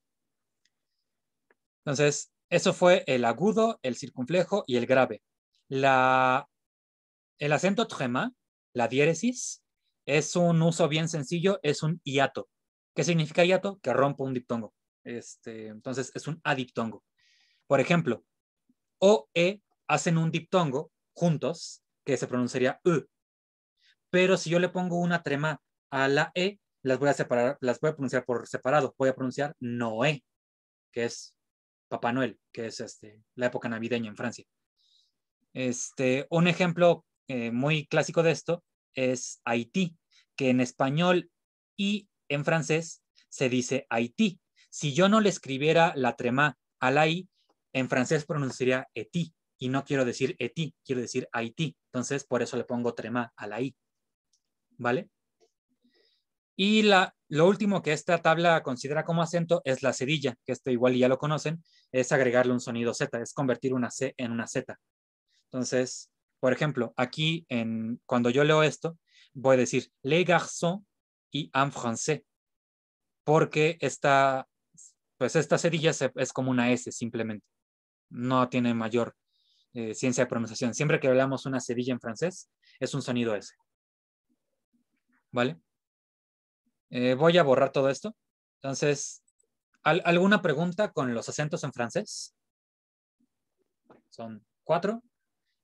S1: Entonces, eso fue el agudo, el circunflejo y el grave. La el acento trema, la diéresis, es un uso bien sencillo, es un hiato. ¿Qué significa hiato? Que rompo un diptongo. Este, entonces es un adiptongo. Por ejemplo, o e hacen un diptongo juntos que se pronunciaría u. Pero si yo le pongo una trema a la e, las voy a separar, las voy pronunciar por separado. Voy a pronunciar Noé, que es Papá Noel, que es este, la época navideña en Francia. Este, un ejemplo eh, muy clásico de esto es Haití, que en español y en francés se dice Haití. Si yo no le escribiera la trema a la I, en francés pronunciaría Eti, y no quiero decir Eti, quiero decir Haití. Entonces, por eso le pongo trema a la I. ¿Vale? Y la, lo último que esta tabla considera como acento es la cedilla, que esto igual ya lo conocen, es agregarle un sonido Z, es convertir una C en una Z. Entonces, por ejemplo, aquí en, cuando yo leo esto, voy a decir les garçons y en français, porque esta, pues esta cedilla es como una S simplemente, no tiene mayor eh, ciencia de pronunciación. Siempre que hablamos una cedilla en francés, es un sonido S. ¿Vale? Eh, voy a borrar todo esto. Entonces, ¿alguna pregunta con los acentos en francés? Son cuatro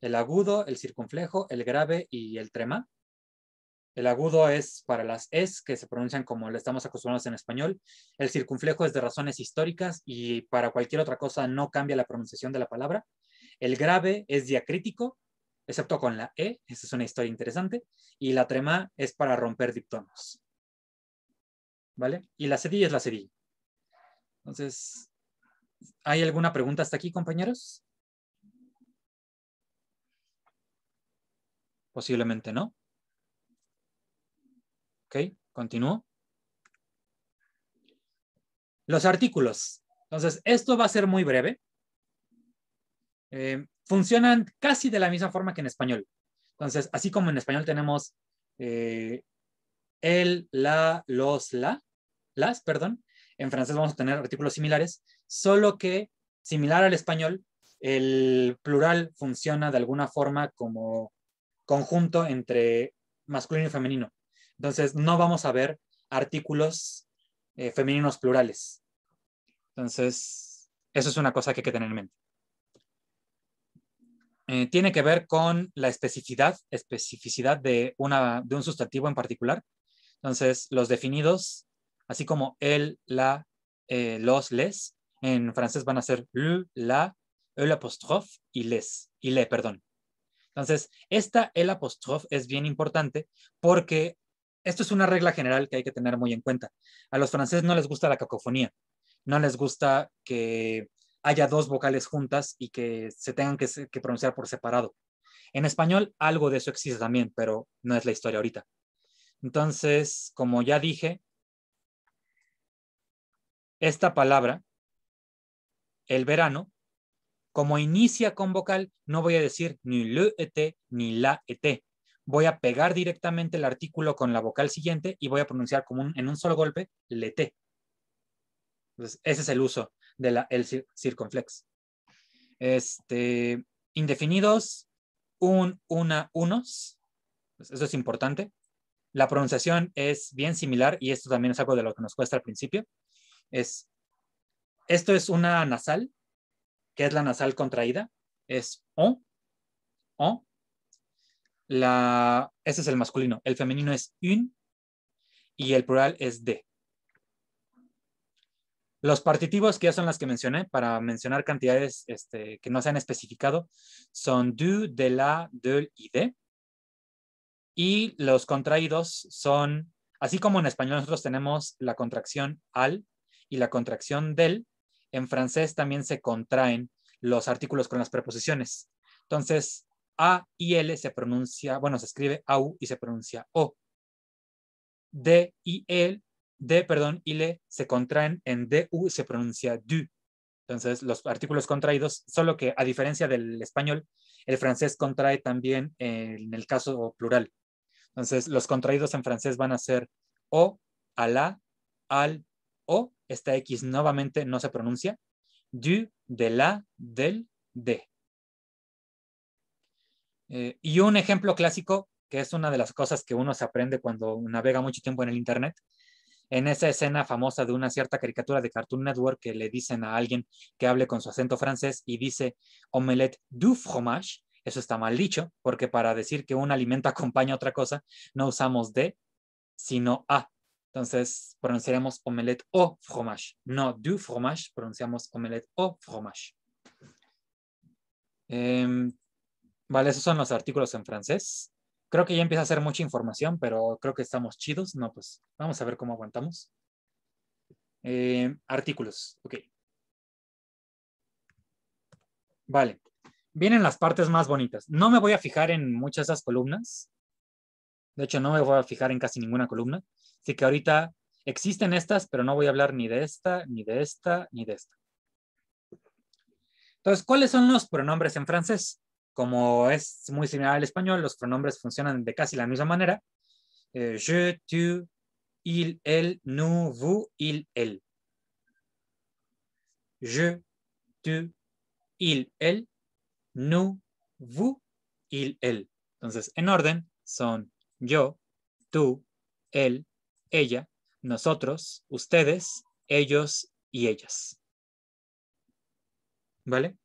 S1: el agudo, el circunflejo, el grave y el trema. El agudo es para las es, que se pronuncian como le estamos acostumbrados en español. El circunflejo es de razones históricas y para cualquier otra cosa no cambia la pronunciación de la palabra. El grave es diacrítico, excepto con la E, esa es una historia interesante. Y la trema es para romper diptonos. ¿Vale? Y la cedilla es la cedilla. Entonces, ¿hay alguna pregunta hasta aquí, compañeros? Posiblemente no. Ok, continúo. Los artículos. Entonces, esto va a ser muy breve. Eh, funcionan casi de la misma forma que en español. Entonces, así como en español tenemos eh, el, la, los, la, las, perdón, en francés vamos a tener artículos similares, solo que similar al español, el plural funciona de alguna forma como conjunto entre masculino y femenino. Entonces, no vamos a ver artículos eh, femeninos plurales. Entonces, eso es una cosa que hay que tener en mente. Eh, tiene que ver con la especificidad, especificidad de, una, de un sustantivo en particular. Entonces, los definidos, así como el, la, eh, los, les, en francés van a ser le, la, el apostrofe y les, y le, perdón. Entonces, esta el apostrofe es bien importante porque esto es una regla general que hay que tener muy en cuenta. A los franceses no les gusta la cacofonía, no les gusta que haya dos vocales juntas y que se tengan que, que pronunciar por separado. En español algo de eso existe también, pero no es la historia ahorita. Entonces, como ya dije, esta palabra, el verano, como inicia con vocal, no voy a decir ni le et ni la et. Voy a pegar directamente el artículo con la vocal siguiente y voy a pronunciar como en un solo golpe le Entonces, ese es el uso del la el circunflex. Este, indefinidos, un, una, unos. Pues, eso es importante. La pronunciación es bien similar y esto también es algo de lo que nos cuesta al principio. Es, esto es una nasal, que es la nasal contraída, es o, o. La, ese es el masculino. El femenino es un y el plural es de. Los partitivos, que ya son las que mencioné, para mencionar cantidades este, que no se han especificado, son du, de la, del y de. Y los contraídos son, así como en español nosotros tenemos la contracción al y la contracción del, en francés también se contraen los artículos con las preposiciones. Entonces, A y L se pronuncia, bueno, se escribe AU y se pronuncia O. D y L, D, perdón, y L se contraen en DU y se pronuncia DU. Entonces, los artículos contraídos, solo que a diferencia del español, el francés contrae también en el caso plural. Entonces, los contraídos en francés van a ser o, a la, al, o esta X nuevamente no se pronuncia. Du, de la, del, de. Eh, y un ejemplo clásico, que es una de las cosas que uno se aprende cuando navega mucho tiempo en el Internet, en esa escena famosa de una cierta caricatura de Cartoon Network que le dicen a alguien que hable con su acento francés y dice omelette du fromage, eso está mal dicho, porque para decir que un alimento acompaña otra cosa, no usamos de, sino a. Entonces pronunciaremos omelette o fromage. No du fromage, pronunciamos omelette o fromage. Em, vale, esos son los artículos en francés. Creo que ya empieza a ser mucha información, pero creo que estamos chidos. No, pues vamos a ver cómo aguantamos. Em, artículos, ok. Vale, vienen las partes más bonitas. No me voy a fijar en muchas de esas columnas, de hecho, no me voy a fijar en casi ninguna columna. Así que ahorita existen estas, pero no voy a hablar ni de esta, ni de esta, ni de esta. Entonces, ¿cuáles son los pronombres en francés? Como es muy similar al español, los pronombres funcionan de casi la misma manera. Eh, je, tu, il, elle, nous, vous, il, elle. Je, tu, il, elle, nous, vous, il, elle. Entonces, en orden son yo, tú, él, ella, nosotros, ustedes, ellos y ellas. ¿Vale?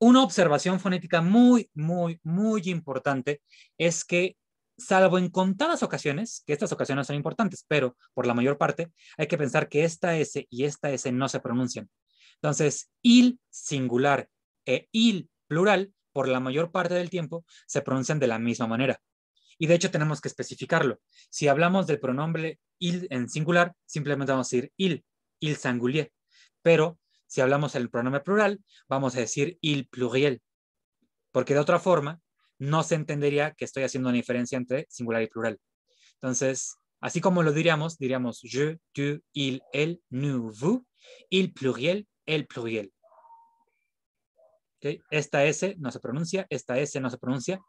S1: Una observación fonética muy, muy, muy importante es que, salvo en contadas ocasiones, que estas ocasiones son importantes, pero por la mayor parte, hay que pensar que esta S y esta S no se pronuncian. Entonces, il singular e il plural, por la mayor parte del tiempo, se pronuncian de la misma manera. Y de hecho tenemos que especificarlo. Si hablamos del pronombre il en singular, simplemente vamos a decir il, il singulier. Pero si hablamos del pronombre plural, vamos a decir il pluriel. Porque de otra forma, no se entendería que estoy haciendo una diferencia entre singular y plural. Entonces, así como lo diríamos, diríamos je, tu, il, el, nous, vous, il pluriel, el pluriel. Esta S no se pronuncia, esta S no se pronuncia,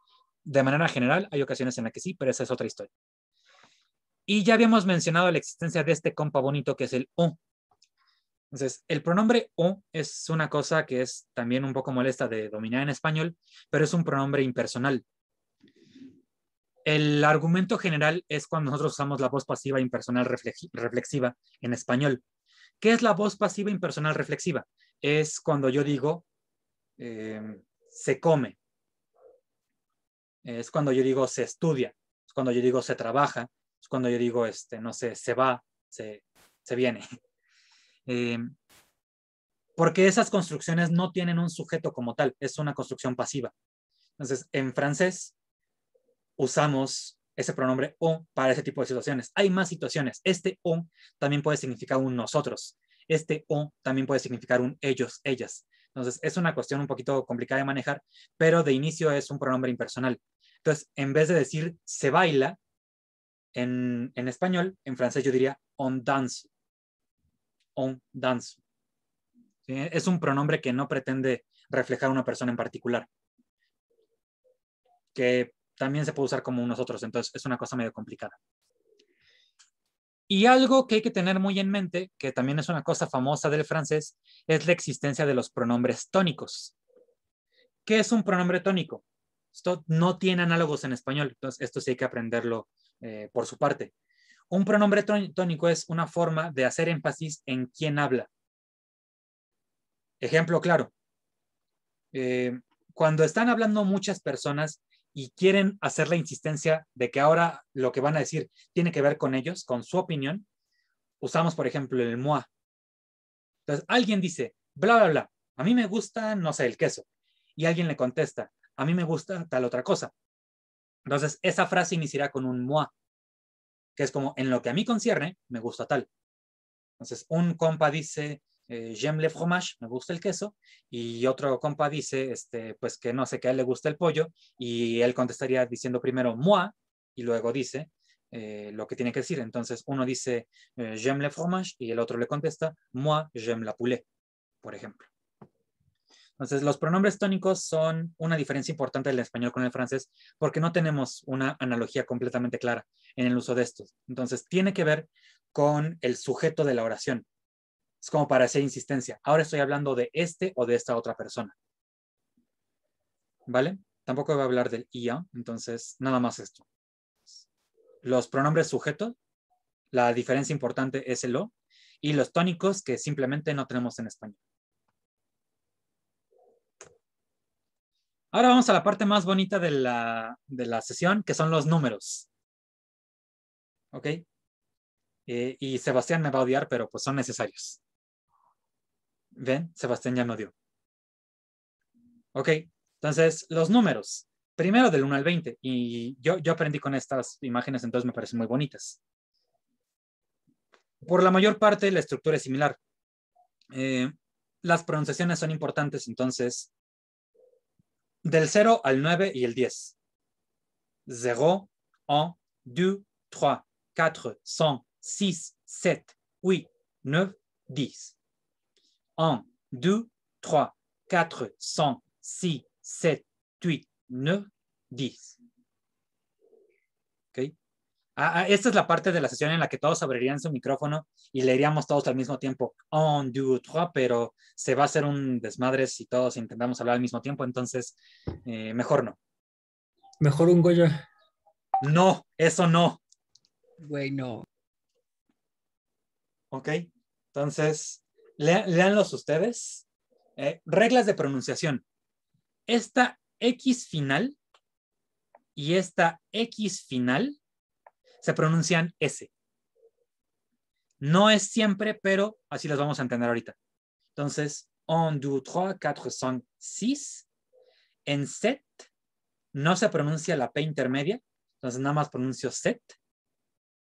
S1: de manera general, hay ocasiones en las que sí, pero esa es otra historia. Y ya habíamos mencionado la existencia de este compa bonito que es el o. Entonces, el pronombre o es una cosa que es también un poco molesta de dominar en español, pero es un pronombre impersonal. El argumento general es cuando nosotros usamos la voz pasiva impersonal reflexiva en español. ¿Qué es la voz pasiva impersonal reflexiva? Es cuando yo digo, eh, se come, es cuando yo digo se estudia, es cuando yo digo se trabaja, es cuando yo digo, este, no sé, se va, se, viene. Eh, porque esas construcciones no tienen un sujeto como tal, es una construcción pasiva. Entonces, en francés usamos ese pronombre o para ese tipo de situaciones. Hay más situaciones. Este o también puede significar un nosotros. Este o también puede significar un ellos, ellas. Entonces, es una cuestión un poquito complicada de manejar, pero de inicio es un pronombre impersonal. Entonces, en vez de decir se baila en, español, en francés yo diría on dance, On dance. Es un pronombre que no pretende reflejar a una persona en particular. Que también se puede usar como nosotros, entonces es una cosa medio complicada. Y algo que hay que tener muy en mente, que también es una cosa famosa del francés, es la existencia de los pronombres tónicos. ¿Qué es un pronombre tónico? Esto no tiene análogos en español, entonces esto sí hay que aprenderlo eh, por su parte. Un pronombre tónico es una forma de hacer énfasis en quién habla. Ejemplo claro. Eh, cuando están hablando muchas personas, y quieren hacer la insistencia de que ahora lo que van a decir tiene que ver con ellos, con su opinión, usamos, por ejemplo, el MOA. Entonces, alguien dice, bla, bla, bla, a mí me gusta, no sé, el queso. Y alguien le contesta, a mí me gusta tal otra cosa. Entonces, esa frase iniciará con un MOA, que es como, en lo que a mí concierne, me gusta tal. Entonces, un compa dice, j'aime eh, le fromage, me gusta el queso, y otro compa dice, este, pues que no sé, que a él le gusta el pollo, y él contestaría diciendo primero moi, y luego dice eh, lo que tiene que decir. Entonces uno dice, eh, j'aime le fromage, y el otro le contesta, moi, j'aime la poulet, por ejemplo. Entonces, los pronombres tónicos son una diferencia importante del español con el francés porque no tenemos una analogía completamente clara en el uso de estos. Entonces, tiene que ver con el sujeto de la oración. Es como para hacer insistencia. Ahora estoy hablando de este o de esta otra persona. ¿Vale? Tampoco voy a hablar del IA, entonces nada más esto. Los pronombres sujetos, la diferencia importante es el o, y los tónicos que simplemente no tenemos en español. Ahora vamos a la parte más bonita de la, sesión, que son los números. ¿Ok? Eh, y Sebastián me va a odiar, pero pues son necesarios. Ven, Sebastián ya no dio. Ok, entonces los números. Primero del 1 al 20. Y yo, aprendí con estas imágenes, entonces me parecen muy bonitas. Por la mayor parte la estructura es similar. Eh, las pronunciaciones son importantes, entonces, del 0 al 9 y el 10. 0, 1, 2, 3, 4, 5, 6, 7, 8, 9, 10. 1, 2, 3, 4, 5, 6, 7, 8, 9, 10. ¿Okay? Ah, ah, esta es la parte de la sesión en la que todos abrirían su micrófono y leeríamos todos al mismo tiempo. 1, 2, 3, pero se va a hacer un desmadre si todos intentamos hablar al mismo tiempo, entonces eh, mejor no. Mejor un Goya. No, eso no. no. Ok, entonces leanlos ustedes. Eh, reglas de pronunciación. Esta X final y esta X final se pronuncian S. No es siempre, pero así las vamos a entender ahorita. Entonces, en 2, 3, 4, 5, 6. En set no se pronuncia la P intermedia, entonces nada más pronuncio set.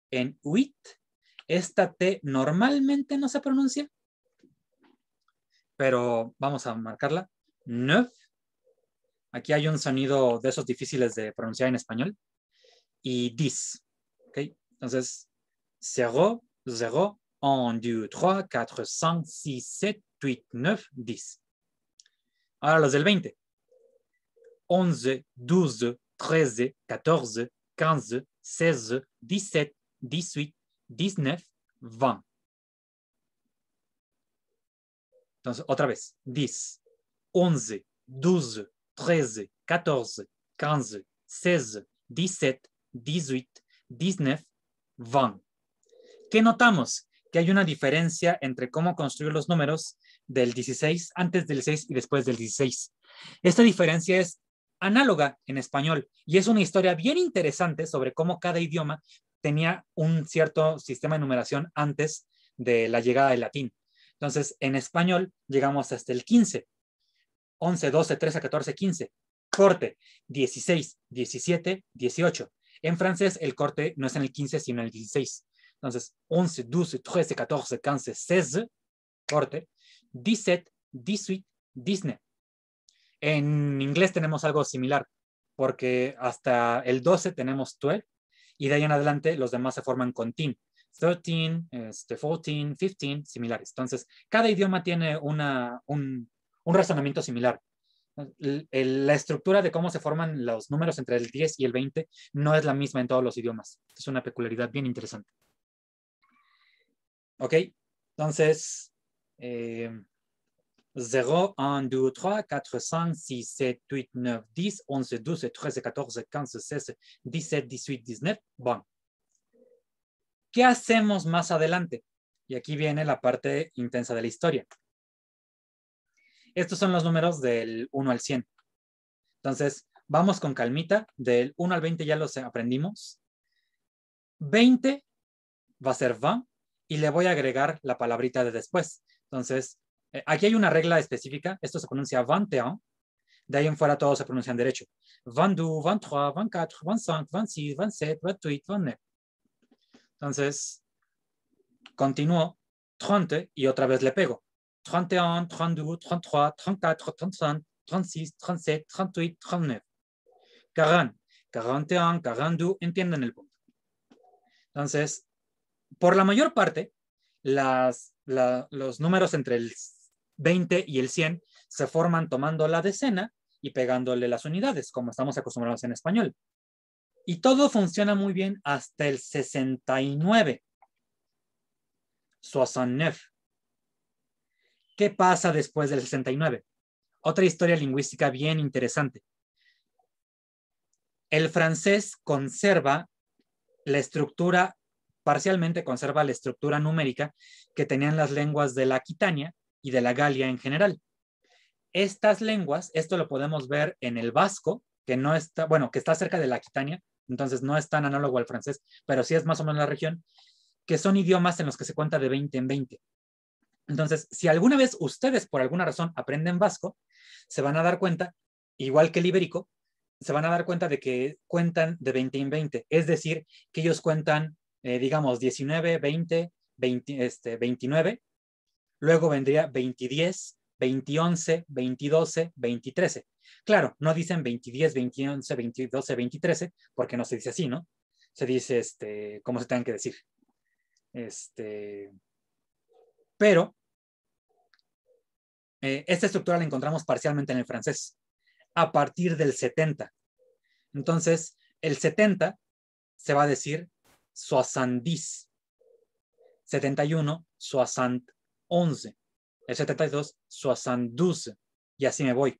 S1: En 8, esta T normalmente no se pronuncia, pero vamos a marcarla. 9 Aquí hay un sonido de esos difíciles de pronunciar en español. Y 10 ¿Okay? Entonces, 0, 0, 1, 2, 3, 4, 5, 6, 7, 8, 9, 10. Ahora los del 20. 11, 12, 13, 14, 15, 16, 17, 18, 19, 20. Entonces, otra vez, 10, 11, 12, 13, 14, 15, 16, 17, 18, 19, 20. ¿Qué notamos? Que hay una diferencia entre cómo construir los números del 16, antes del 6 y después del 16. Esta diferencia es análoga en español y es una historia bien interesante sobre cómo cada idioma tenía un cierto sistema de numeración antes de la llegada del latín. Entonces, en español llegamos hasta el 15. 11, 12, 13, 14, 15. Corte 16, 17, 18. En francés el corte no es en el 15, sino en el 16. Entonces, 11, 12, 13, 14, 15, 16, corte. 17, 18, 19. En inglés tenemos algo similar, porque hasta el 12 tenemos 12 y de ahí en adelante los demás se forman con tin. 13, 14, 15, similares. Entonces, cada idioma tiene una, un, un razonamiento similar. la estructura de cómo se forman los números entre el 10 y el 20 no es la misma en todos los idiomas. Es una peculiaridad bien interesante. ¿Ok? Entonces, 0, 1, 2, 3, 4, 5, 6, 7, 8, 9, 10, 11, 12, 13, 14, 15, 16, 17, 18, 19. Bueno, ¿Qué hacemos más adelante? Y aquí viene la parte intensa de la historia. Estos son los números del 1 al 100. Entonces, vamos con calmita. Del 1 al 20 ya los aprendimos. 20 va a ser van. y le voy a agregar la palabrita de después. Entonces, eh, aquí hay una regla específica. Esto se pronuncia 21. De ahí en fuera todos se pronuncian derecho. 22, 23, 24, 25, 26, 27, 28, 29. Entonces, continúo, 30 y otra vez le pego. 31, 32, 33, 34, 35, 36, 37, 38, 39. 40, 41, 42, entienden el punto. Entonces, por la mayor parte, las, la, los números entre el 20 y el 100 se forman tomando la decena y pegándole las unidades, como estamos acostumbrados en español. Y todo funciona muy bien hasta el 69. 69. ¿Qué pasa después del 69? Otra historia lingüística bien interesante. El francés conserva la estructura, parcialmente conserva la estructura numérica que tenían las lenguas de la Aquitania y de la Galia en general. Estas lenguas, esto lo podemos ver en el vasco, que no está, bueno, que está cerca de la Aquitania, entonces no es tan análogo al francés, pero sí es más o menos la región, que son idiomas en los que se cuenta de 20 en 20. Entonces, si alguna vez ustedes por alguna razón aprenden vasco, se van a dar cuenta, igual que el ibérico, se van a dar cuenta de que cuentan de 20 en 20, es decir, que ellos cuentan, eh, digamos, 19, 20, 20 este, 29, luego vendría 2010, 2011, 2012, 2013. Claro, no dicen 2010, 2011, 2012, 2013, porque no se dice así, ¿no? Se dice, este, como se tengan que decir. Este, pero eh, esta estructura la encontramos parcialmente en el francés, a partir del 70. Entonces, el 70 se va a decir soixante 71, soixante 11, el 72, soixante y así me voy.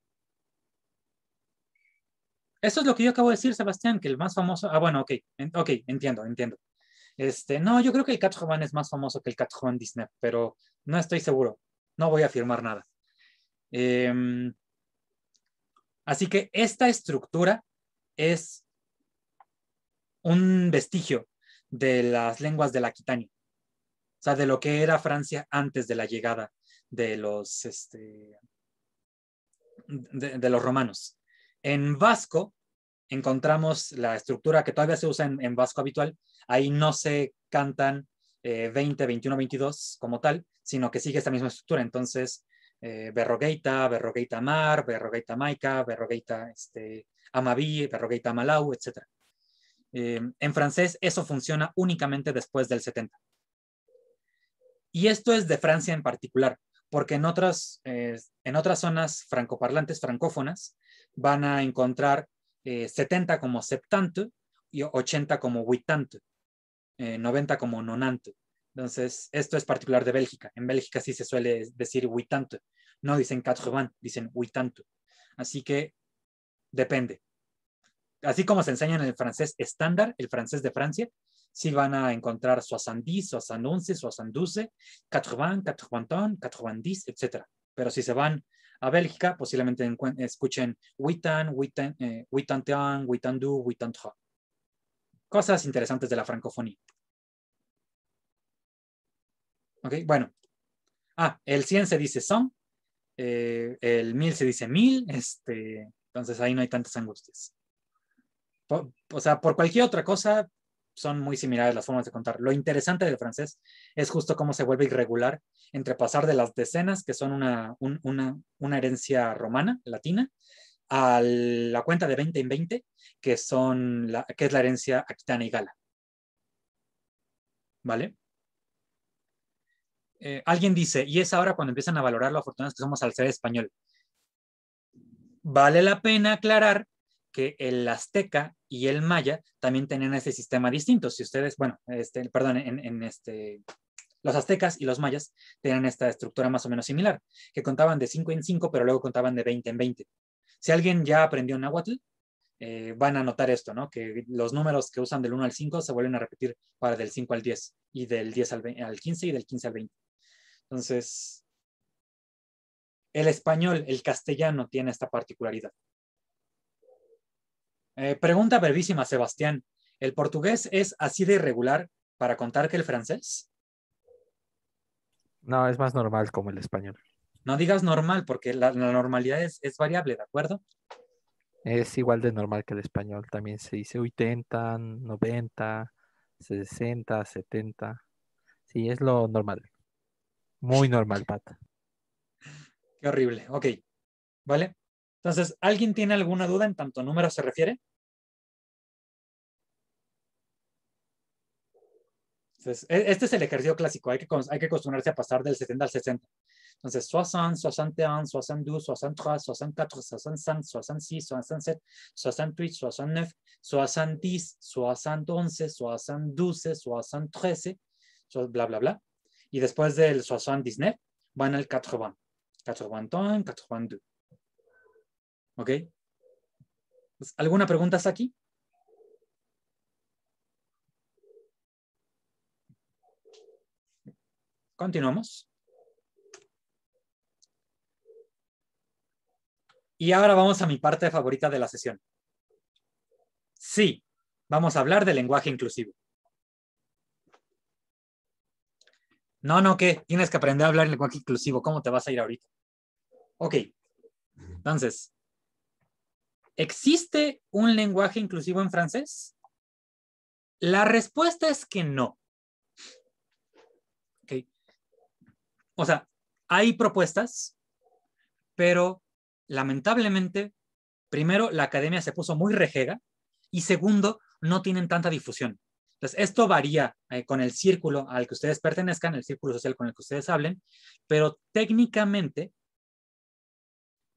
S1: Eso es lo que yo acabo de decir, Sebastián, que el más famoso. Ah, bueno, ok, ok, entiendo, entiendo. Este, no, yo creo que el Catwoman es más famoso que el Catwoman Disney, pero no estoy seguro. No voy a afirmar nada. Em, así que esta estructura es un vestigio de las lenguas de la Aquitania, o sea, de lo que era Francia antes de la llegada de los, este, de los romanos. En vasco encontramos la estructura que todavía se usa en, vasco habitual. Ahí no se cantan 20, 21, 22 como tal, sino que sigue esta misma estructura. Entonces, eh, Berrogeita, Berrogeita Mar, Berrogeita Maica, Berrogeita este, Amaví, Berrogeita Malau, etc. Em, en francés eso funciona únicamente después del 70. Y esto es de Francia en particular, porque en otras, eh, en otras zonas francoparlantes, francófonas, van a encontrar 70 eh, como 70 y 80 como 80, 90 eh, como nonante. Entonces, esto es particular de Bélgica. En Bélgica sí se suele decir 80, No dicen 80, dicen huitante. Así que depende. Así como se enseña en el francés estándar, el francés de Francia, sí van a encontrar 70, 71, 72, 80, 80, 90, etc. Pero si se van a Bélgica, posiblemente escuchen Witan, Witan, eh, Witan-Du, Witandu, Witantra. Cosas interesantes de la francofonía. Ok, bueno. Ah, el 100 se dice son, eh, el 1000 se dice mil, este, entonces ahí no hay tantas angustias. o sea, por cualquier otra cosa, son muy similares las formas de contar. Lo interesante del francés es justo cómo se vuelve irregular entre pasar de las decenas, que son una, herencia romana, latina, a la cuenta de 20 en 20, que, son la, que es la herencia aquitana y gala. ¿Vale? Eh, alguien dice, y es ahora cuando empiezan a valorar las afortunados que somos al ser español. Vale la pena aclarar que el azteca y el maya también tenían ese sistema distinto. Si ustedes, bueno, este, perdón, en, este, los aztecas y los mayas tenían esta estructura más o menos similar, que contaban de 5 en 5, pero luego contaban de 20 en 20. Si alguien ya aprendió náhuatl, eh, van a notar esto, Que los números que usan del 1 al 5 se vuelven a repetir para del 5 al 10, y del 10 al 15 y del 15 al 20. Entonces, el español, el castellano tiene esta particularidad. Eh, pregunta brevísima, Sebastián. ¿El portugués es así de irregular para contar que el francés?
S2: No, es más normal como el español.
S1: No digas normal, porque la, normalidad es, es, variable, ¿de acuerdo?
S2: Es igual de normal que el español. También se dice 80, 90, 60, 70. Sí, es lo normal. Muy normal,
S1: pata. Qué horrible. Ok. ¿Vale? Entonces, ¿alguien tiene alguna duda en tanto número se refiere? Entonces, este es el ejercicio clásico, hay que, hay que acostumbrarse a pasar del 70 al 60. Entonces, 60, 61, 62, 63, 64, 65, 66, 67, 68, 69, 70, 71, 72, 73, bla, bla, bla. Y después del 79, van al 80. 81, 82. ¿Ok? ¿Alguna pregunta hasta aquí? Continuamos. Y ahora vamos a mi parte favorita de la sesión. Sí, vamos a hablar de lenguaje inclusivo. No, no, ¿qué? Tienes que aprender a hablar el lenguaje inclusivo. ¿Cómo te vas a ir ahorita? Ok. Entonces, ¿existe un lenguaje inclusivo en francés? La respuesta es que no. o sea, hay propuestas, pero lamentablemente, primero, la academia se puso muy rejega y segundo, no tienen tanta difusión. Entonces, esto varía eh, con el círculo al que ustedes pertenezcan, el círculo social con el que ustedes hablen, pero técnicamente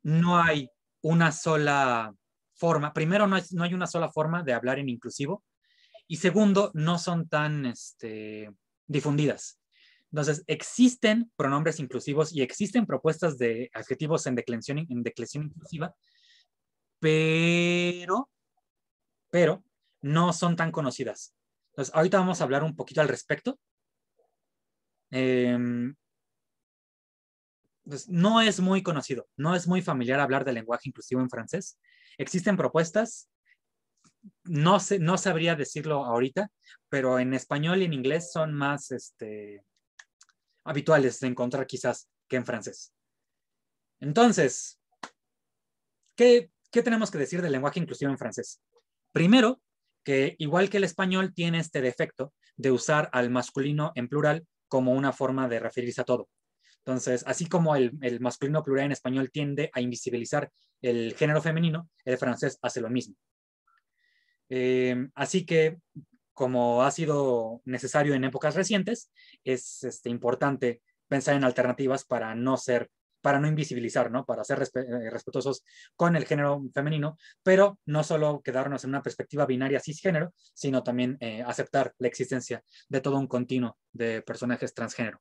S1: no hay una sola forma. Primero, no, hay una sola forma de hablar en inclusivo y segundo, no son tan este, difundidas. Entonces, existen pronombres inclusivos y existen propuestas de adjetivos en declinación, en inclusiva, pero, pero no son tan conocidas. Entonces, ahorita vamos a hablar un poquito al respecto. Em, pues, no es muy conocido, no es muy familiar hablar del lenguaje inclusivo en francés. Existen propuestas, no, sé, no sabría decirlo ahorita, pero en español y en inglés son más, este, habituales de encontrar quizás que en francés. Entonces, ¿qué, ¿qué tenemos que decir del lenguaje inclusivo en francés? Primero, que igual que el español tiene este defecto de usar al masculino en plural como una forma de referirse a todo. Entonces, así como el, masculino plural en español tiende a invisibilizar el género femenino, el francés hace lo mismo. Eh, así que como ha sido necesario en épocas recientes, es este, importante pensar en alternativas para no ser, para no invisibilizar, Para ser eh, respetuosos con el género femenino, pero no solo quedarnos en una perspectiva binaria cisgénero, sino también eh, aceptar la existencia de todo un continuo de personajes transgénero.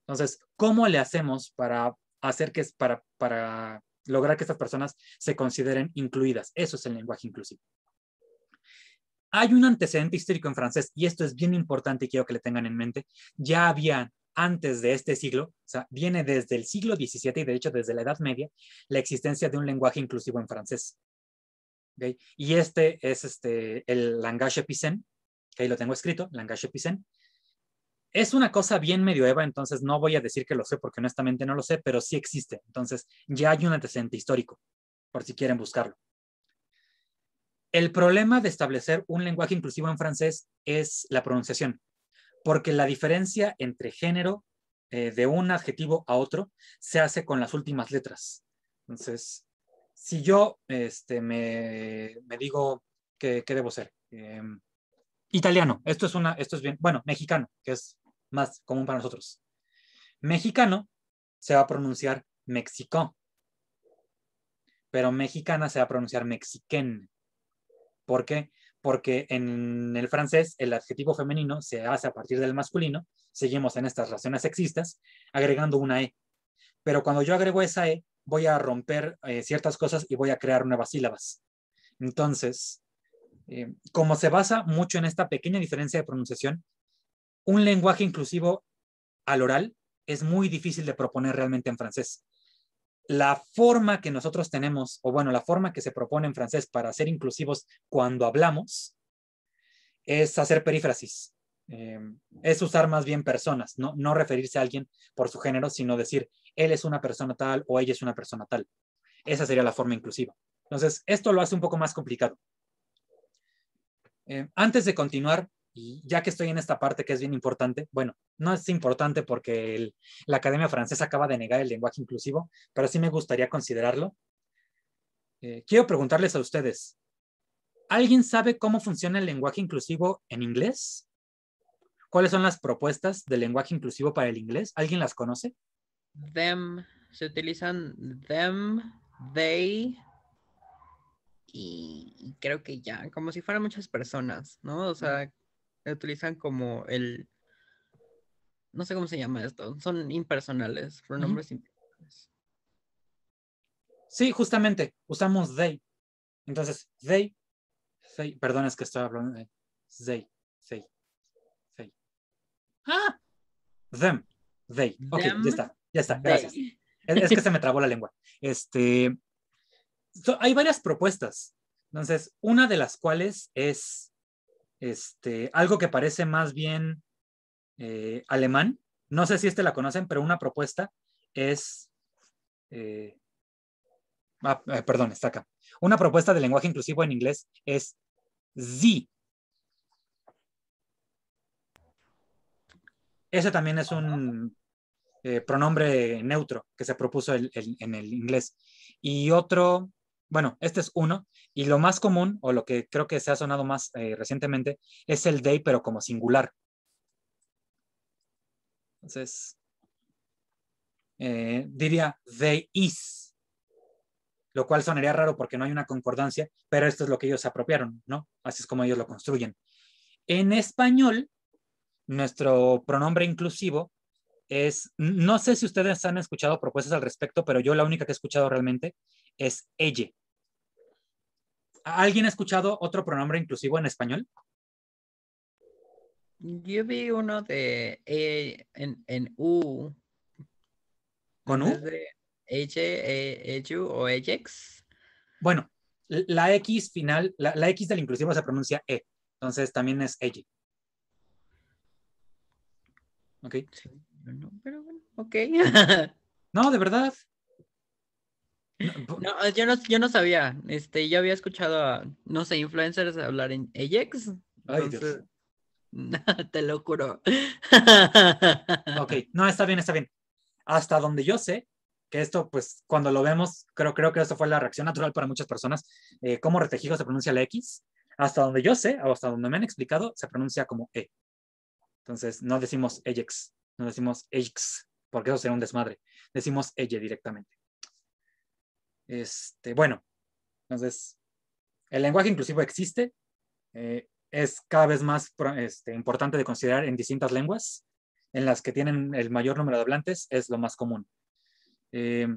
S1: Entonces, ¿cómo le hacemos para hacer que, para, para lograr que estas personas se consideren incluidas? Eso es el lenguaje inclusivo. Hay un antecedente histórico en francés, y esto es bien importante y quiero que le tengan en mente. Ya había antes de este siglo, o sea, viene desde el siglo XVII y de hecho desde la Edad Media, la existencia de un lenguaje inclusivo en francés. Y este es este, el langage picen, que ahí lo tengo escrito, langage picen. Es una cosa bien medioeva, entonces no voy a decir que lo sé porque honestamente no lo sé, pero sí existe. Entonces ya hay un antecedente histórico, por si quieren buscarlo. El problema de establecer un lenguaje inclusivo en francés es la pronunciación, porque la diferencia entre género eh, de un adjetivo a otro se hace con las últimas letras. Entonces, si yo este, me, digo que, debo ser em, italiano, esto es una, esto es bien, bueno, mexicano, que es más común para nosotros. Mexicano se va a pronunciar mexicó. pero mexicana se va a pronunciar mexiquén. ¿Por qué? Porque en el francés el adjetivo femenino se hace a partir del masculino, seguimos en estas relaciones sexistas, agregando una E. Pero cuando yo agrego esa E, voy a romper eh, ciertas cosas y voy a crear nuevas sílabas. Entonces, eh, como se basa mucho en esta pequeña diferencia de pronunciación, un lenguaje inclusivo al oral es muy difícil de proponer realmente en francés, la forma que nosotros tenemos, o bueno, la forma que se propone en francés para ser inclusivos cuando hablamos, es hacer perífrasis. Em, es usar más bien personas, no, referirse a alguien por su género, sino decir, él es una persona tal o ella es una persona tal. Esa sería la forma inclusiva. Entonces, esto lo hace un poco más complicado. Em, antes de continuar, y ya que estoy en esta parte que es bien importante, bueno, no es importante porque la Academia Francesa acaba de negar el lenguaje inclusivo, pero sí me gustaría considerarlo. Eh, quiero preguntarles a ustedes, ¿alguien sabe cómo funciona el lenguaje inclusivo en inglés? ¿Cuáles son las propuestas del lenguaje inclusivo para el inglés? ¿Alguien las conoce?
S2: Them, se utilizan them, they, y creo que ya, como si fueran muchas personas, ¿no? O sea, eh, utilizan
S1: como el... No sé cómo se llama esto. Son impersonales, pronombres impersonales. Sí, justamente. Usamos they. Entonces, they, they. Perdón, es que estoy hablando de they, they, Ah, them, they. Ok, ya está, ya está, gracias. Es, que se me trabó la lengua. Este, hay varias propuestas. Entonces, una de las cuales es este, algo que parece más bien eh, alemán. No sé si este la conocen, pero una propuesta es... Eh, ah, eh, perdón, está acá. Una propuesta de lenguaje inclusivo en inglés es Z. Ese también es un pronombre neutro que se propuso en el inglés. Y otro bueno, este es uno, y lo más común, o lo que creo que se ha sonado más eh, recientemente, es el they, pero como singular. Entonces, eh, diría they is, lo cual sonaría raro porque no hay una concordancia, pero esto es lo que ellos apropiaron, ¿no? Así es como ellos lo construyen. En español, nuestro pronombre inclusivo es, no sé si ustedes han escuchado propuestas al respecto, pero yo la única que he escuchado realmente es ella. ¿Alguien ha escuchado otro pronombre inclusivo en español?
S2: Yo vi uno de E en, U.
S1: ¿Con U? De H, e, o Ejex. Bueno, la X final, la, la, X del inclusivo se pronuncia E. Entonces también es EJ. Ok. Sí, pero bueno, ok. no, de verdad. No, eh, yo no, yo no sabía. Este, yo había escuchado a, no sé, influencers hablar en Ajax. Entonces... Te lo juro. ok, no, está bien, está bien. Hasta donde yo sé, que esto, pues, cuando lo vemos, creo, creo que eso fue la reacción natural para muchas personas. Eh, ¿Cómo retejido se pronuncia la X? Hasta donde yo sé, o hasta donde me han explicado, se pronuncia como E. Entonces, no decimos Ajax, no decimos e-x porque eso sería un desmadre. Decimos Eye directamente. Este, bueno, entonces, el lenguaje inclusivo existe, eh, es cada vez más este, importante de considerar en distintas lenguas, en las que tienen el mayor número de hablantes, es lo más común. Eh,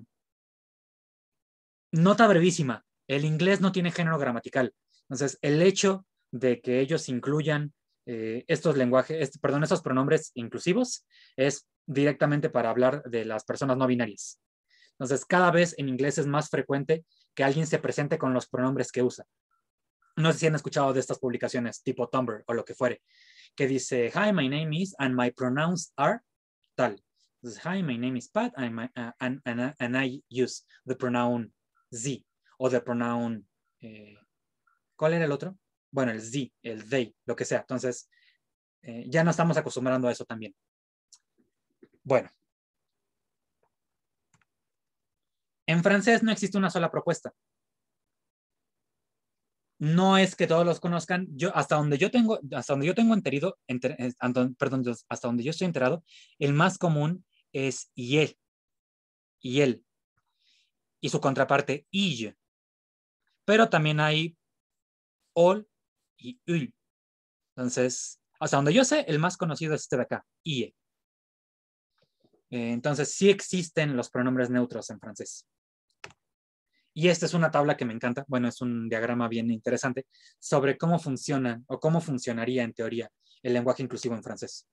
S1: nota brevísima, el inglés no tiene género gramatical, entonces el hecho de que ellos incluyan eh, estos lenguajes, perdón, estos pronombres inclusivos es directamente para hablar de las personas no binarias. Entonces, cada vez en inglés es más frecuente que alguien se presente con los pronombres que usa. No sé si han escuchado de estas publicaciones tipo Tumblr o lo que fuere, que dice, hi, my name is, and my pronouns are tal. Entonces, hi, my name is Pat, and, uh, uh, I use the pronoun z o the pronoun, eh, ¿cuál era el otro? Bueno, el z, el they, lo que sea. Entonces, eh, ya no estamos acostumbrando a eso también. Bueno, En francés no existe una sola propuesta. No es que todos los conozcan. hasta donde yo tengo, hasta donde yo tengo enterido, eh, perdón, hasta donde yo estoy enterado, el más común es y IEL. Y su contraparte, y Pero también hay OL y UL. Entonces, hasta donde yo sé, el más conocido es este de acá, IE. Eh, entonces, sí existen los pronombres neutros en francés. Y esta es una tabla que me encanta, bueno, es un diagrama bien interesante sobre cómo funcionan o cómo funcionaría en teoría el lenguaje inclusivo en francés.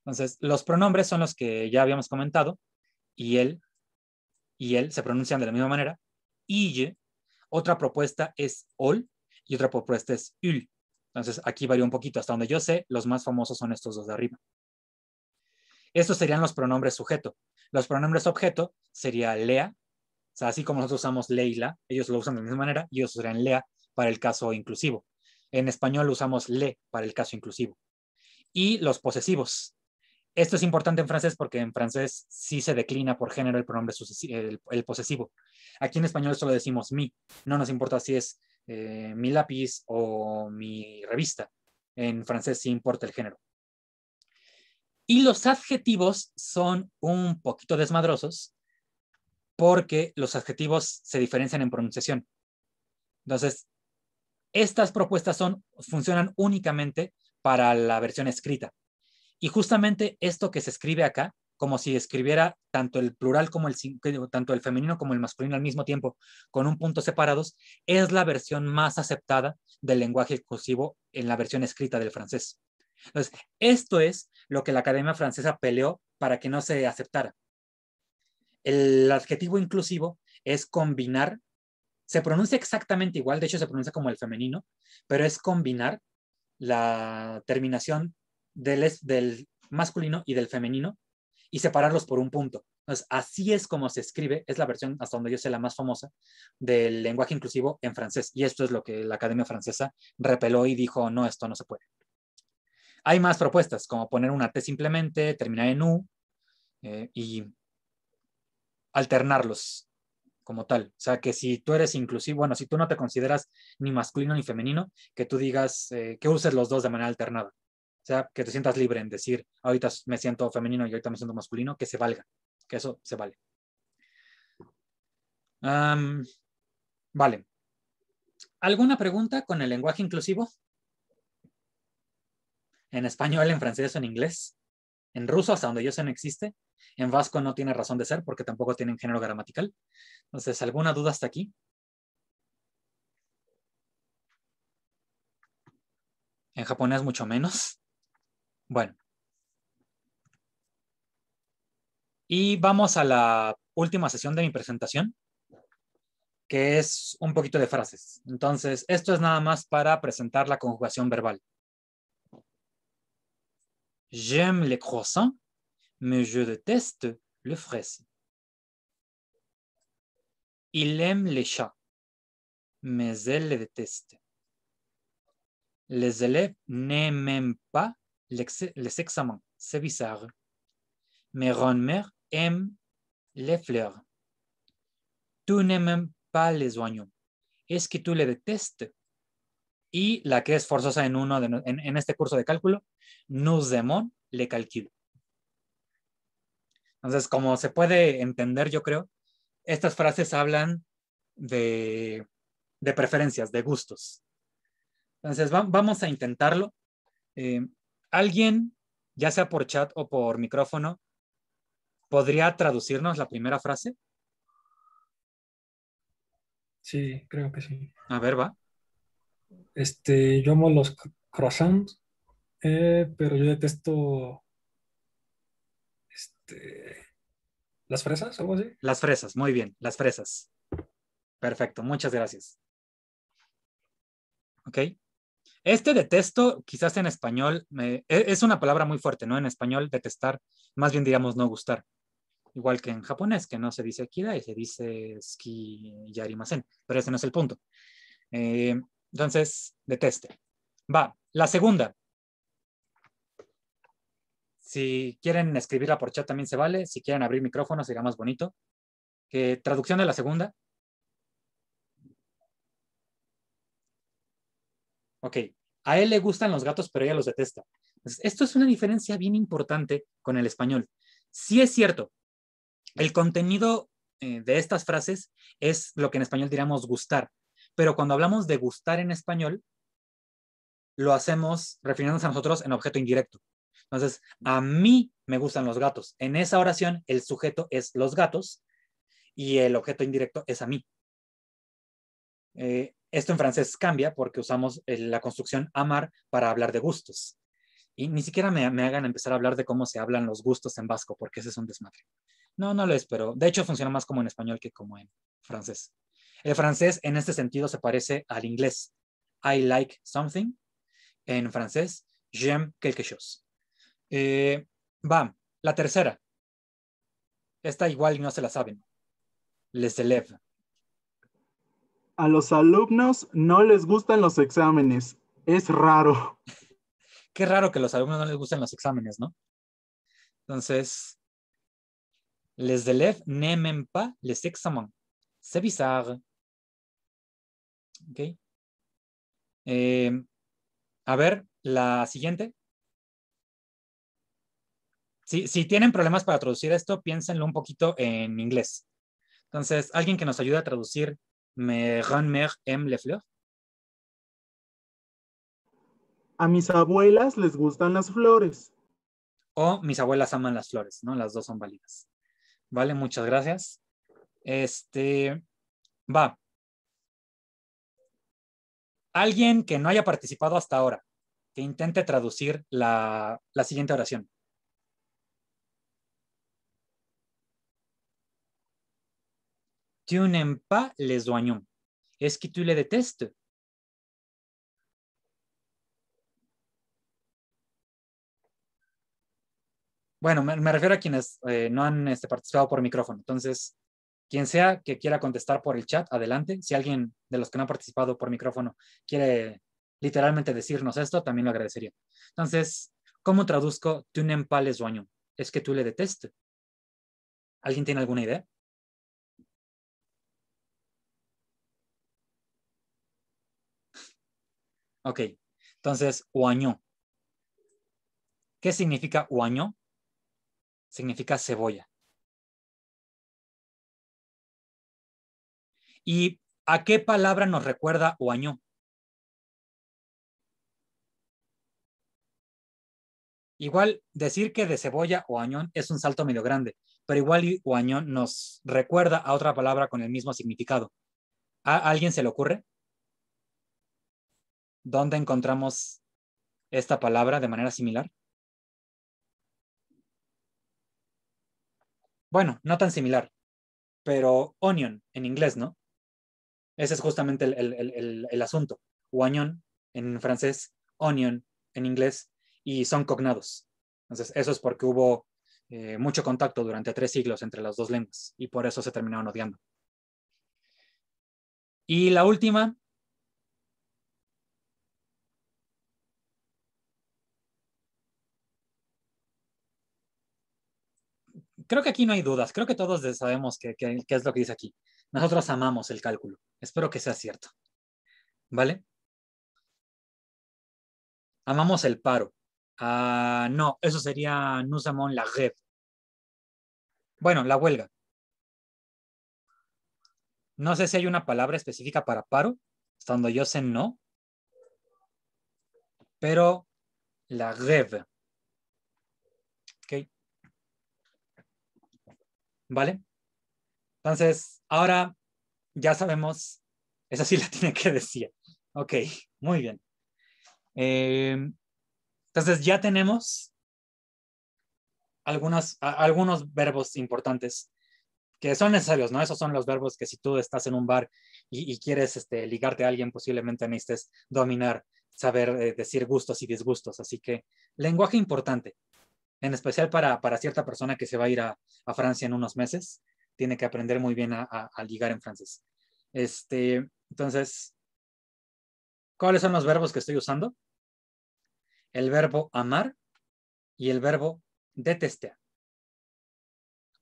S1: Entonces, los pronombres son los que ya habíamos comentado, y él, y él se pronuncian de la misma manera, y otra propuesta es ol y otra propuesta es il. Entonces, aquí varía un poquito, hasta donde yo sé, los más famosos son estos dos de arriba. Estos serían los pronombres sujeto. Los pronombres objeto sería lea, sea, así como nosotros usamos leila, ellos lo usan de la misma manera y ellos serían lea para el caso inclusivo. En español usamos le para el caso inclusivo. Y los posesivos. Esto es importante en francés porque en francés sí se declina por género el pronombre el, posesivo. Aquí en español solo decimos mi. No nos importa si es eh, mi lápiz o mi revista. En francés sí importa el género. Y los adjetivos son un poquito desmadrosos porque los adjetivos se diferencian en pronunciación. Entonces, estas propuestas son, funcionan únicamente para la versión escrita. Y justamente esto que se escribe acá, como si escribiera tanto el plural como el, tanto el femenino como el masculino al mismo tiempo, con un punto separados, es la versión más aceptada del lenguaje exclusivo en la versión escrita del francés. Entonces, esto es lo que la Academia Francesa peleó para que no se aceptara. El adjetivo inclusivo es combinar, se pronuncia exactamente igual, de hecho se pronuncia como el femenino, pero es combinar la terminación del, masculino y del femenino y separarlos por un punto. Entonces, así es como se escribe, es la versión, hasta donde yo sé, la más famosa del lenguaje inclusivo en francés. Y esto es lo que la Academia Francesa repeló y dijo, no, esto no se puede. Hay más propuestas, como poner una T simplemente, terminar en U eh, y alternarlos como tal. O sea, que si tú eres inclusivo, bueno, si tú no te consideras ni masculino ni femenino, que tú digas, eh, que uses los dos de manera alternada. O sea, que te sientas libre en decir, ahorita me siento femenino y ahorita me siento masculino, que se valga, que eso se vale. vale. ¿Alguna pregunta con el lenguaje inclusivo? en español, en francés o en inglés. En ruso, hasta donde yo sé, no existe. En vasco no tiene razón de ser porque tampoco tienen género gramatical. Entonces, ¿alguna duda hasta aquí? En japonés mucho menos. Bueno. Y vamos a la última sesión de mi presentación, que es un poquito de frases. Entonces, esto es nada más para presentar la conjugación verbal. J'aime les croissants, mais je déteste le fraise. Il aime les chats, mais elle les déteste. Les élèves n'aiment pas les examens. C'est bizarre. Mais grand mère aime les fleurs. Tu n'aimes pas les oignons. Est-ce que tu les détestes y la que es forzosa en, uno en, este curso de cálculo, demon le calquil. Entonces, como se puede entender, yo creo, estas frases hablan de, preferencias, de gustos. Entonces, vamos a intentarlo. Eh, alguien, ya sea por chat o por micrófono, podría traducirnos la primera frase. Sí, creo que sí. A ver, va. Este, yo amo los croissants, eh, pero yo detesto este, las fresas, algo así. Las fresas, muy bien, las fresas. Perfecto, muchas gracias. Ok. Este detesto, quizás en español, e, es una palabra muy fuerte, ¿no? En español, detestar, más bien diríamos no gustar. Igual que en japonés, que no se dice akida y se dice ski yarimasen, pero ese no es el punto. Eh, entonces, deteste. Va, la segunda. Si quieren escribirla por chat también se vale. Si quieren abrir micrófono será más bonito. ¿Qué eh, traducción de la segunda. Ok, a él le gustan los gatos, pero ella los detesta. esto es una diferencia bien importante con el español. Sí es cierto, el contenido eh, de estas frases es lo que en español diríamos gustar, pero cuando hablamos de gustar en español, lo hacemos refiriéndonos a nosotros en objeto indirecto. Entonces, a mí me gustan los gatos. En esa oración, el sujeto es los gatos y el objeto indirecto es a mí. Eh, esto en francés cambia porque usamos eh, la construcción amar para hablar de gustos. Y ni siquiera me, me, hagan empezar a hablar de cómo se hablan los gustos en vasco, porque ese es un desmadre. No, no lo es, pero de hecho funciona más como en español que como en francés. El francés en este sentido se parece al inglés. I like something. En francés, j'aime quelque chose. Eh, la tercera. Esta igual no se la saben. Les élèves.
S2: A los alumnos no
S1: les gustan los exámenes. Es raro. Qué raro que a los alumnos no les gusten los exámenes, ¿no? Entonces, les élèves n'aiment pas les examens. C'est bizarre. Em, a ver, la siguiente. Si, tienen problemas para traducir esto, piénsenlo un poquito en inglés. Entonces, alguien que nos ayude a traducir me grand-mère aime A mis abuelas les gustan las flores. O mis abuelas aman las flores, ¿no? Las dos son válidas. Vale, muchas gracias. Este, va alguien que no haya participado hasta ahora, que intente traducir la, siguiente oración. Tu pas les est que tú le détestes? Bueno, me, refiero a quienes eh, no han este, participado por micrófono. Entonces, quien sea que quiera contestar por el chat, adelante. Si alguien de los que no han participado por micrófono quiere literalmente decirnos esto, también lo agradecería. Entonces, ¿cómo traduzco tu nempales dueño Es que tú le detestes. ¿Alguien tiene alguna idea? Ok, entonces, oaño. ¿Qué significa oaño? Significa cebolla. ¿Y a qué palabra nos recuerda oañón? Igual decir que de cebolla o añón es un salto medio grande, pero igual o oañón nos recuerda a otra palabra con el mismo significado. ¿A alguien se le ocurre? ¿Dónde encontramos esta palabra de manera similar? Bueno, no tan similar, pero onion en inglés, ¿no? Ese es justamente el, asunto. Oignon en francés, onion en inglés, y son cognados. Entonces, eso es porque hubo eh, mucho contacto durante tres siglos entre las dos lenguas y por eso se terminaron odiando. Y la última. Creo que aquí no hay dudas, creo que todos sabemos qué es lo que dice aquí. Nosotros amamos el cálculo. Espero que sea cierto. ¿Vale? Amamos el paro. Ah, no, eso sería nos la rev. Bueno, la huelga. No sé si hay una palabra específica para paro. Hasta yo sé, no. Pero la rev. ¿Ok? ¿Vale? Entonces, ahora ya sabemos, esa sí la tiene que decir. Ok, muy bien. Em, entonces, ya tenemos algunos verbos importantes que son necesarios, ¿no? Esos son los verbos que si tú estás en un bar y, quieres este, ligarte a alguien, posiblemente necesites dominar, saber eh, decir gustos y disgustos. Así que lenguaje importante, en especial para, cierta persona que se va a ir a Francia en unos meses tiene que aprender muy bien a, a, ligar en francés. Este, entonces, ¿cuáles son los verbos que estoy usando? El verbo amar y el verbo detestar.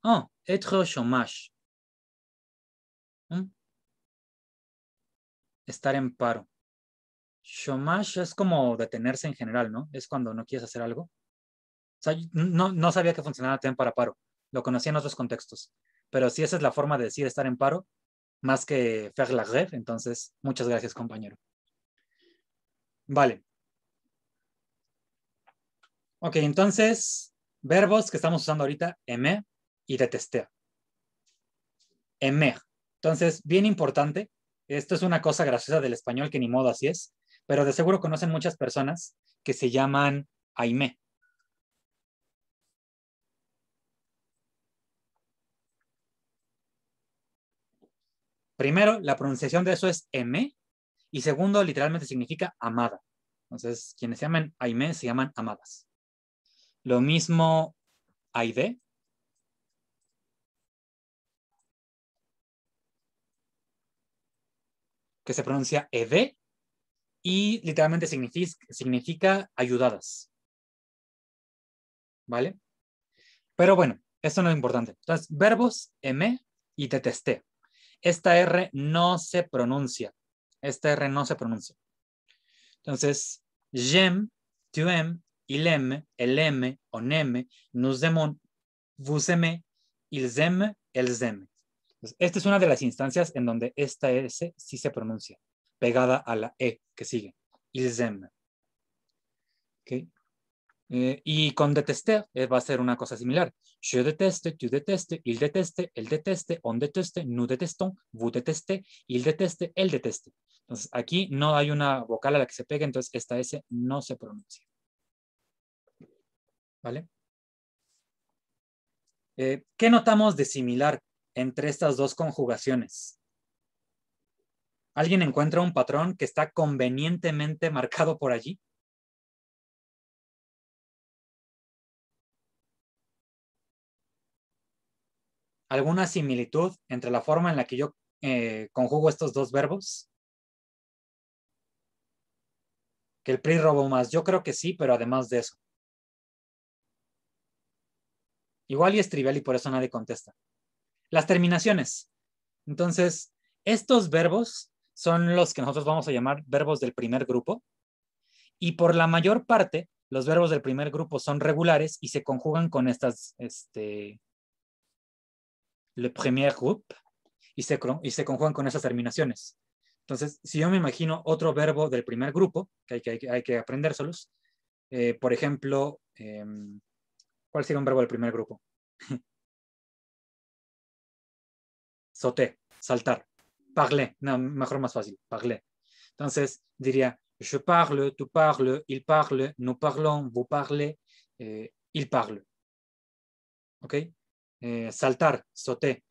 S1: Oh, être chômage. Mm. Estar en paro. Chômage es como detenerse en general, ¿no? Es cuando no quieres hacer algo. O sea, no, sabía que funcionaba también para paro. Lo conocía en otros contextos. Pero si esa es la forma de decir estar en paro, más que faire la grève, entonces muchas gracias, compañero. Vale. Ok, entonces, verbos que estamos usando ahorita, aimer y detester. Aimer. Entonces, bien importante, esto es una cosa graciosa del español que ni modo así es, pero de seguro conocen muchas personas que se llaman Aimé. Primero, la pronunciación de eso es M. Y segundo, literalmente significa amada. Entonces, quienes se llaman Aime se llaman amadas. Lo mismo Aide. Que se pronuncia ED y literalmente significa, ayudadas. ¿Vale? Pero bueno, eso no es importante. Entonces, verbos M y detesté esta R no se pronuncia. Esta R no se pronuncia. Entonces, gem, TUEM, ILEM, elem, o nem, aime, on aime, nous esta es una de las instancias en donde esta S sí se pronuncia, pegada a la E que sigue. ilzem. Eh, y con deteste eh, va a ser una cosa similar. Yo deteste, tú deteste, él deteste, él deteste, on deteste, no detestons, vous deteste, il deteste, él deteste. Entonces aquí no hay una vocal a la que se pegue, entonces esta S no se pronuncia. ¿Vale? Eh, ¿Qué notamos de similar entre estas dos conjugaciones? ¿Alguien encuentra un patrón que está convenientemente marcado por allí? alguna similitud entre la forma en la que yo eh, conjugo estos dos verbos? Que el PRI robó más. Yo creo que sí, pero además de eso. Igual y es trivial y por eso nadie contesta. Las terminaciones. Entonces, estos verbos son los que nosotros vamos a llamar verbos del primer grupo. Y por la mayor parte, los verbos del primer grupo son regulares y se conjugan con estas este, el primer grupo y se, y se conjugan con esas terminaciones. Entonces, si yo me imagino otro verbo del primer grupo, que hay que, hay que, aprendérselos, eh, por ejemplo, em, ¿cuál sería un verbo del primer grupo? Sauter, saltar. Parler, mejor más fácil, parler. Entonces, diría, je parle, tú parles, il parle, nous parlons, vous parlez, eh, il parle. ¿Ok? Eh, saltar, sauté.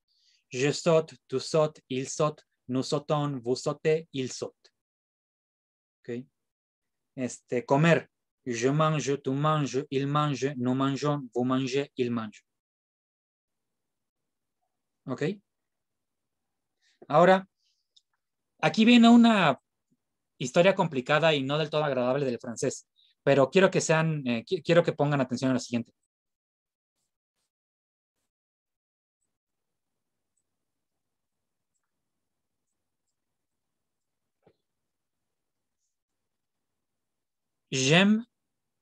S1: Je saute, tu saute, il saute, nous sautons, vous sautez, il saute. Okay. Este, comer, je mange, tu manges, il mange, nous mangeons, vous mangez, il mange. ¿Ok? Ahora, aquí viene una historia complicada y no del todo agradable del francés, pero quiero que sean, eh, quiero que pongan atención a lo siguiente. J'aime,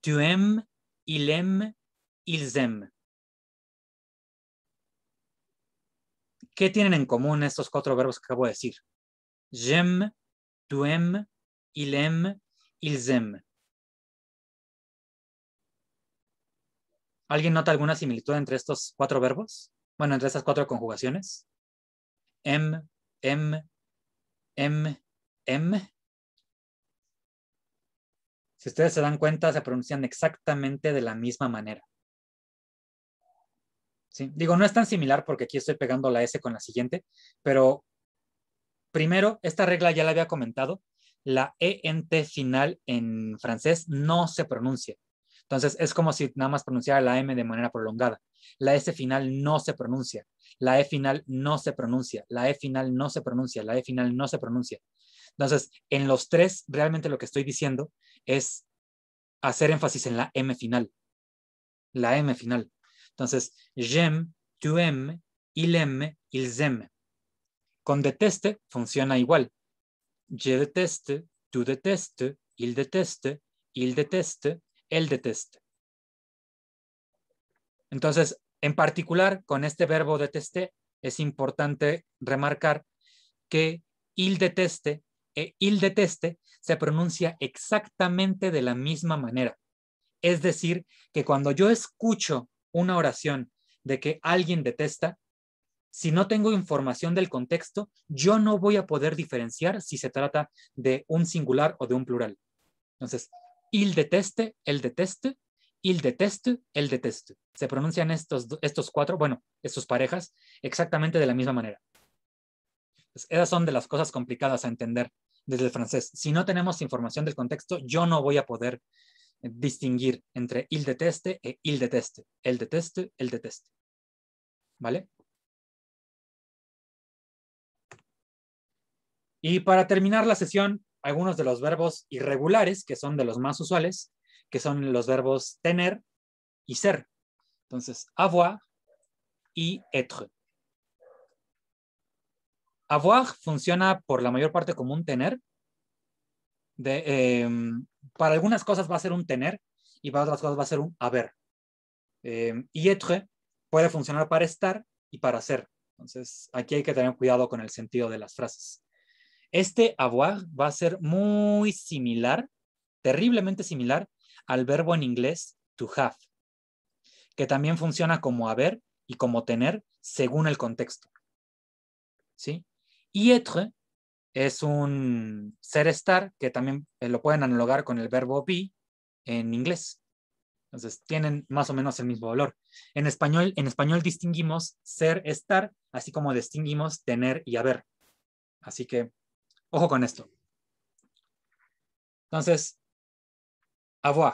S1: tu aimes, il ils ¿Qué tienen en común estos cuatro verbos que acabo de decir? J'aime, tu aimes, il ils ¿Alguien nota alguna similitud entre estos cuatro verbos? Bueno, entre estas cuatro conjugaciones. M, em, em, em. em. Si ustedes se dan cuenta, se pronuncian exactamente de la misma manera. Digo, no es tan similar porque aquí estoy pegando la S con la siguiente, pero primero, esta regla ya la había comentado, la ENT final en francés no se pronuncia. Entonces es como si nada más pronunciara la M de manera prolongada. La S final no se pronuncia. La E final no se pronuncia. La E final no se pronuncia. La E final no se pronuncia. Entonces, en los tres, realmente lo que estoy diciendo es hacer énfasis en la M final. La M final. Entonces, il tuem, il ilzem. Con deteste funciona igual. Je deteste, tu deteste, il deteste, il deteste, el deteste. Entonces, en particular, con este verbo deteste, es importante remarcar que il deteste il deteste se pronuncia exactamente de la misma manera. Es decir, que cuando yo escucho una oración de que alguien detesta, si no tengo información del contexto, yo no voy a poder diferenciar si se trata de un singular o de un plural. Entonces, il deteste, el deteste, il deteste, el deteste. Se pronuncian estos, cuatro, bueno, estos parejas, exactamente de la misma manera. Pues, esas son de las cosas complicadas a entender desde el francés. Si no tenemos información del contexto, yo no voy a poder eh, distinguir entre il deteste e il deteste. El deteste, el deteste. ¿Vale? Y para terminar la sesión, algunos de los verbos irregulares, que son de los más usuales, que son los verbos tener y ser. Entonces, avoir y être. Avoir funciona por la mayor parte como un tener. Em, para algunas cosas va a ser un tener y para otras cosas va a ser un haber. Em, y être puede funcionar para estar y para ser. Entonces, aquí hay que tener cuidado con el sentido de las frases. Este avoir va a ser muy similar, terriblemente similar, al verbo en inglés to have, que también funciona como haber y como tener según el contexto. ¿Sí? Y être es un ser estar que también eh, lo pueden analogar con el verbo be en inglés. Entonces tienen más o menos el mismo valor. En español, en español distinguimos ser, estar, así como distinguimos tener y haber. Así que ojo con esto. Entonces, avoir,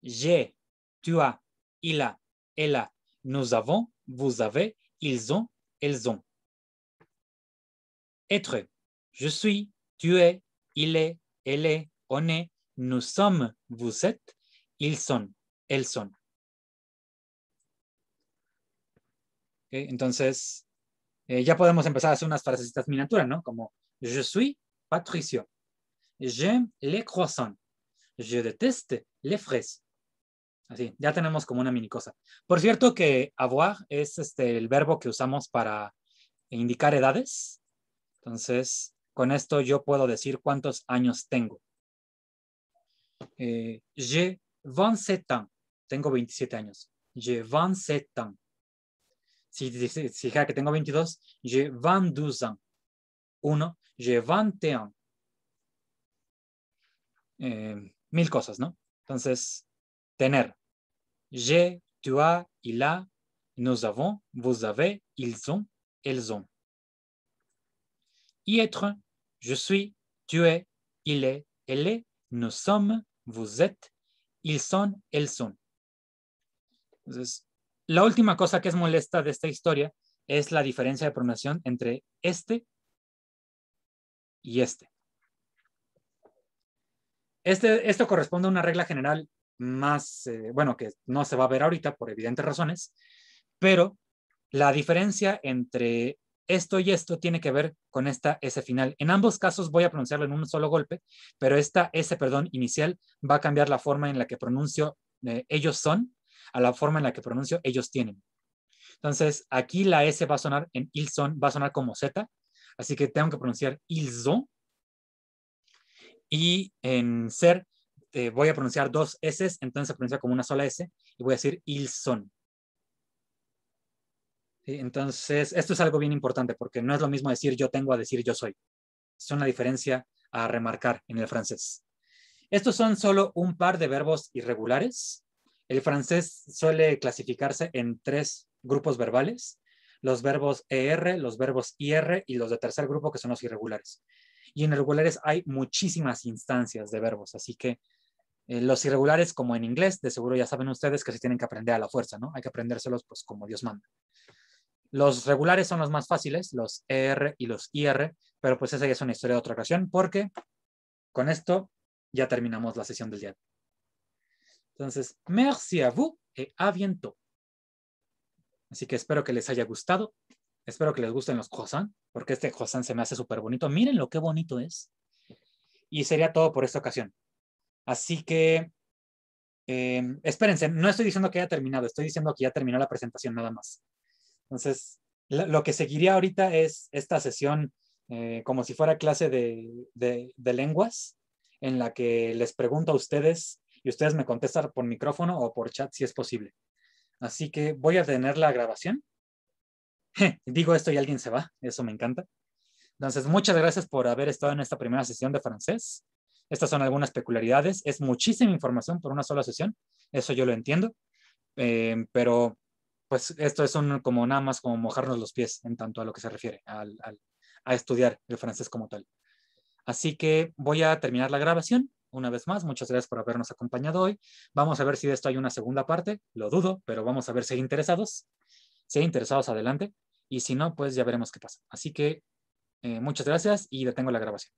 S1: Je, tu as, il a, elle a, nous avons, vous avez, ils ont, elles ont être. Je suis, tu es, il est, elle est, on est, nous sommes, vous êtes, ils sont, elles sont. entonces, eh, ya podemos empezar a hacer unas frasecitas miniaturas, ¿no? Como je suis Patricio. J'aime les croissants. Je déteste les fraises. Así, ya tenemos como una mini cosa. Por cierto que avoir es este, el verbo que usamos para indicar edades. Entonces, con esto yo puedo decir cuántos años tengo. Eh, 27 ans. Tengo 27 años. Je 27 años. Si dijera si, si, que tengo 22, je 22 años. Uno, je 21 eh, mil cosas, ¿no? Entonces, tener. Je, tu as, il a, nous avons, vous avez, ils ont, elles ont y être, je suis, tu es, il est, elle est, nous sommes, vous êtes, ils sont, elles sont. Entonces, la última cosa que es molesta de esta historia es la diferencia de pronunciación entre este y este. este esto corresponde a una regla general más, eh, bueno, que no se va a ver ahorita por evidentes razones, pero la diferencia entre esto y esto tiene que ver con esta S final. En ambos casos voy a pronunciarlo en un solo golpe, pero esta S, perdón, inicial va a cambiar la forma en la que pronuncio eh, ellos son a la forma en la que pronuncio ellos tienen. Entonces, aquí la S va a sonar en ilson va a sonar como Z, así que tengo que pronunciar ilson Y en ser eh, voy a pronunciar dos S, entonces se pronuncia como una sola S y voy a decir ilson son. Entonces, esto es algo bien importante porque no es lo mismo decir yo tengo a decir yo soy. Es una diferencia a remarcar en el francés. Estos son solo un par de verbos irregulares. El francés suele clasificarse en tres grupos verbales, los verbos ER, los verbos IR y los de tercer grupo que son los irregulares. Y en irregulares hay muchísimas instancias de verbos, así que eh, los irregulares como en inglés, de seguro ya saben ustedes que se tienen que aprender a la fuerza, ¿no? Hay que aprendérselos pues como Dios manda. Los regulares son los más fáciles, los ER y los IR, pero pues esa ya es una historia de otra ocasión porque con esto ya terminamos la sesión del día. Entonces, merci à vous et à bientôt. Así que espero que les haya gustado. Espero que les gusten los croissants, porque este croissant se me hace súper bonito. Miren lo que bonito es. Y sería todo por esta ocasión. Así que eh, espérense, no estoy diciendo que haya terminado, estoy diciendo que ya terminó la presentación nada más. Entonces, lo que seguiría ahorita es esta sesión eh, como si fuera clase de, de, lenguas, en la que les pregunto a ustedes y ustedes me contestan por micrófono o por chat si es posible. Así que voy a tener la grabación. Digo esto y alguien se va, eso me encanta. Entonces, muchas gracias por haber estado en esta primera sesión de francés. Estas son algunas peculiaridades. Es muchísima información por una sola sesión, eso yo lo entiendo, eh, pero pues esto es un, como nada más como mojarnos los pies en tanto a lo que se refiere, a estudiar el francés como tal. Así que voy a terminar la grabación una vez más. Muchas gracias por habernos acompañado hoy. Vamos a ver si de esto hay una segunda parte. Lo dudo, pero vamos a ver si hay interesados. Si hay interesados, adelante. Y si no, pues ya veremos qué pasa. Así que eh, muchas gracias y detengo la grabación.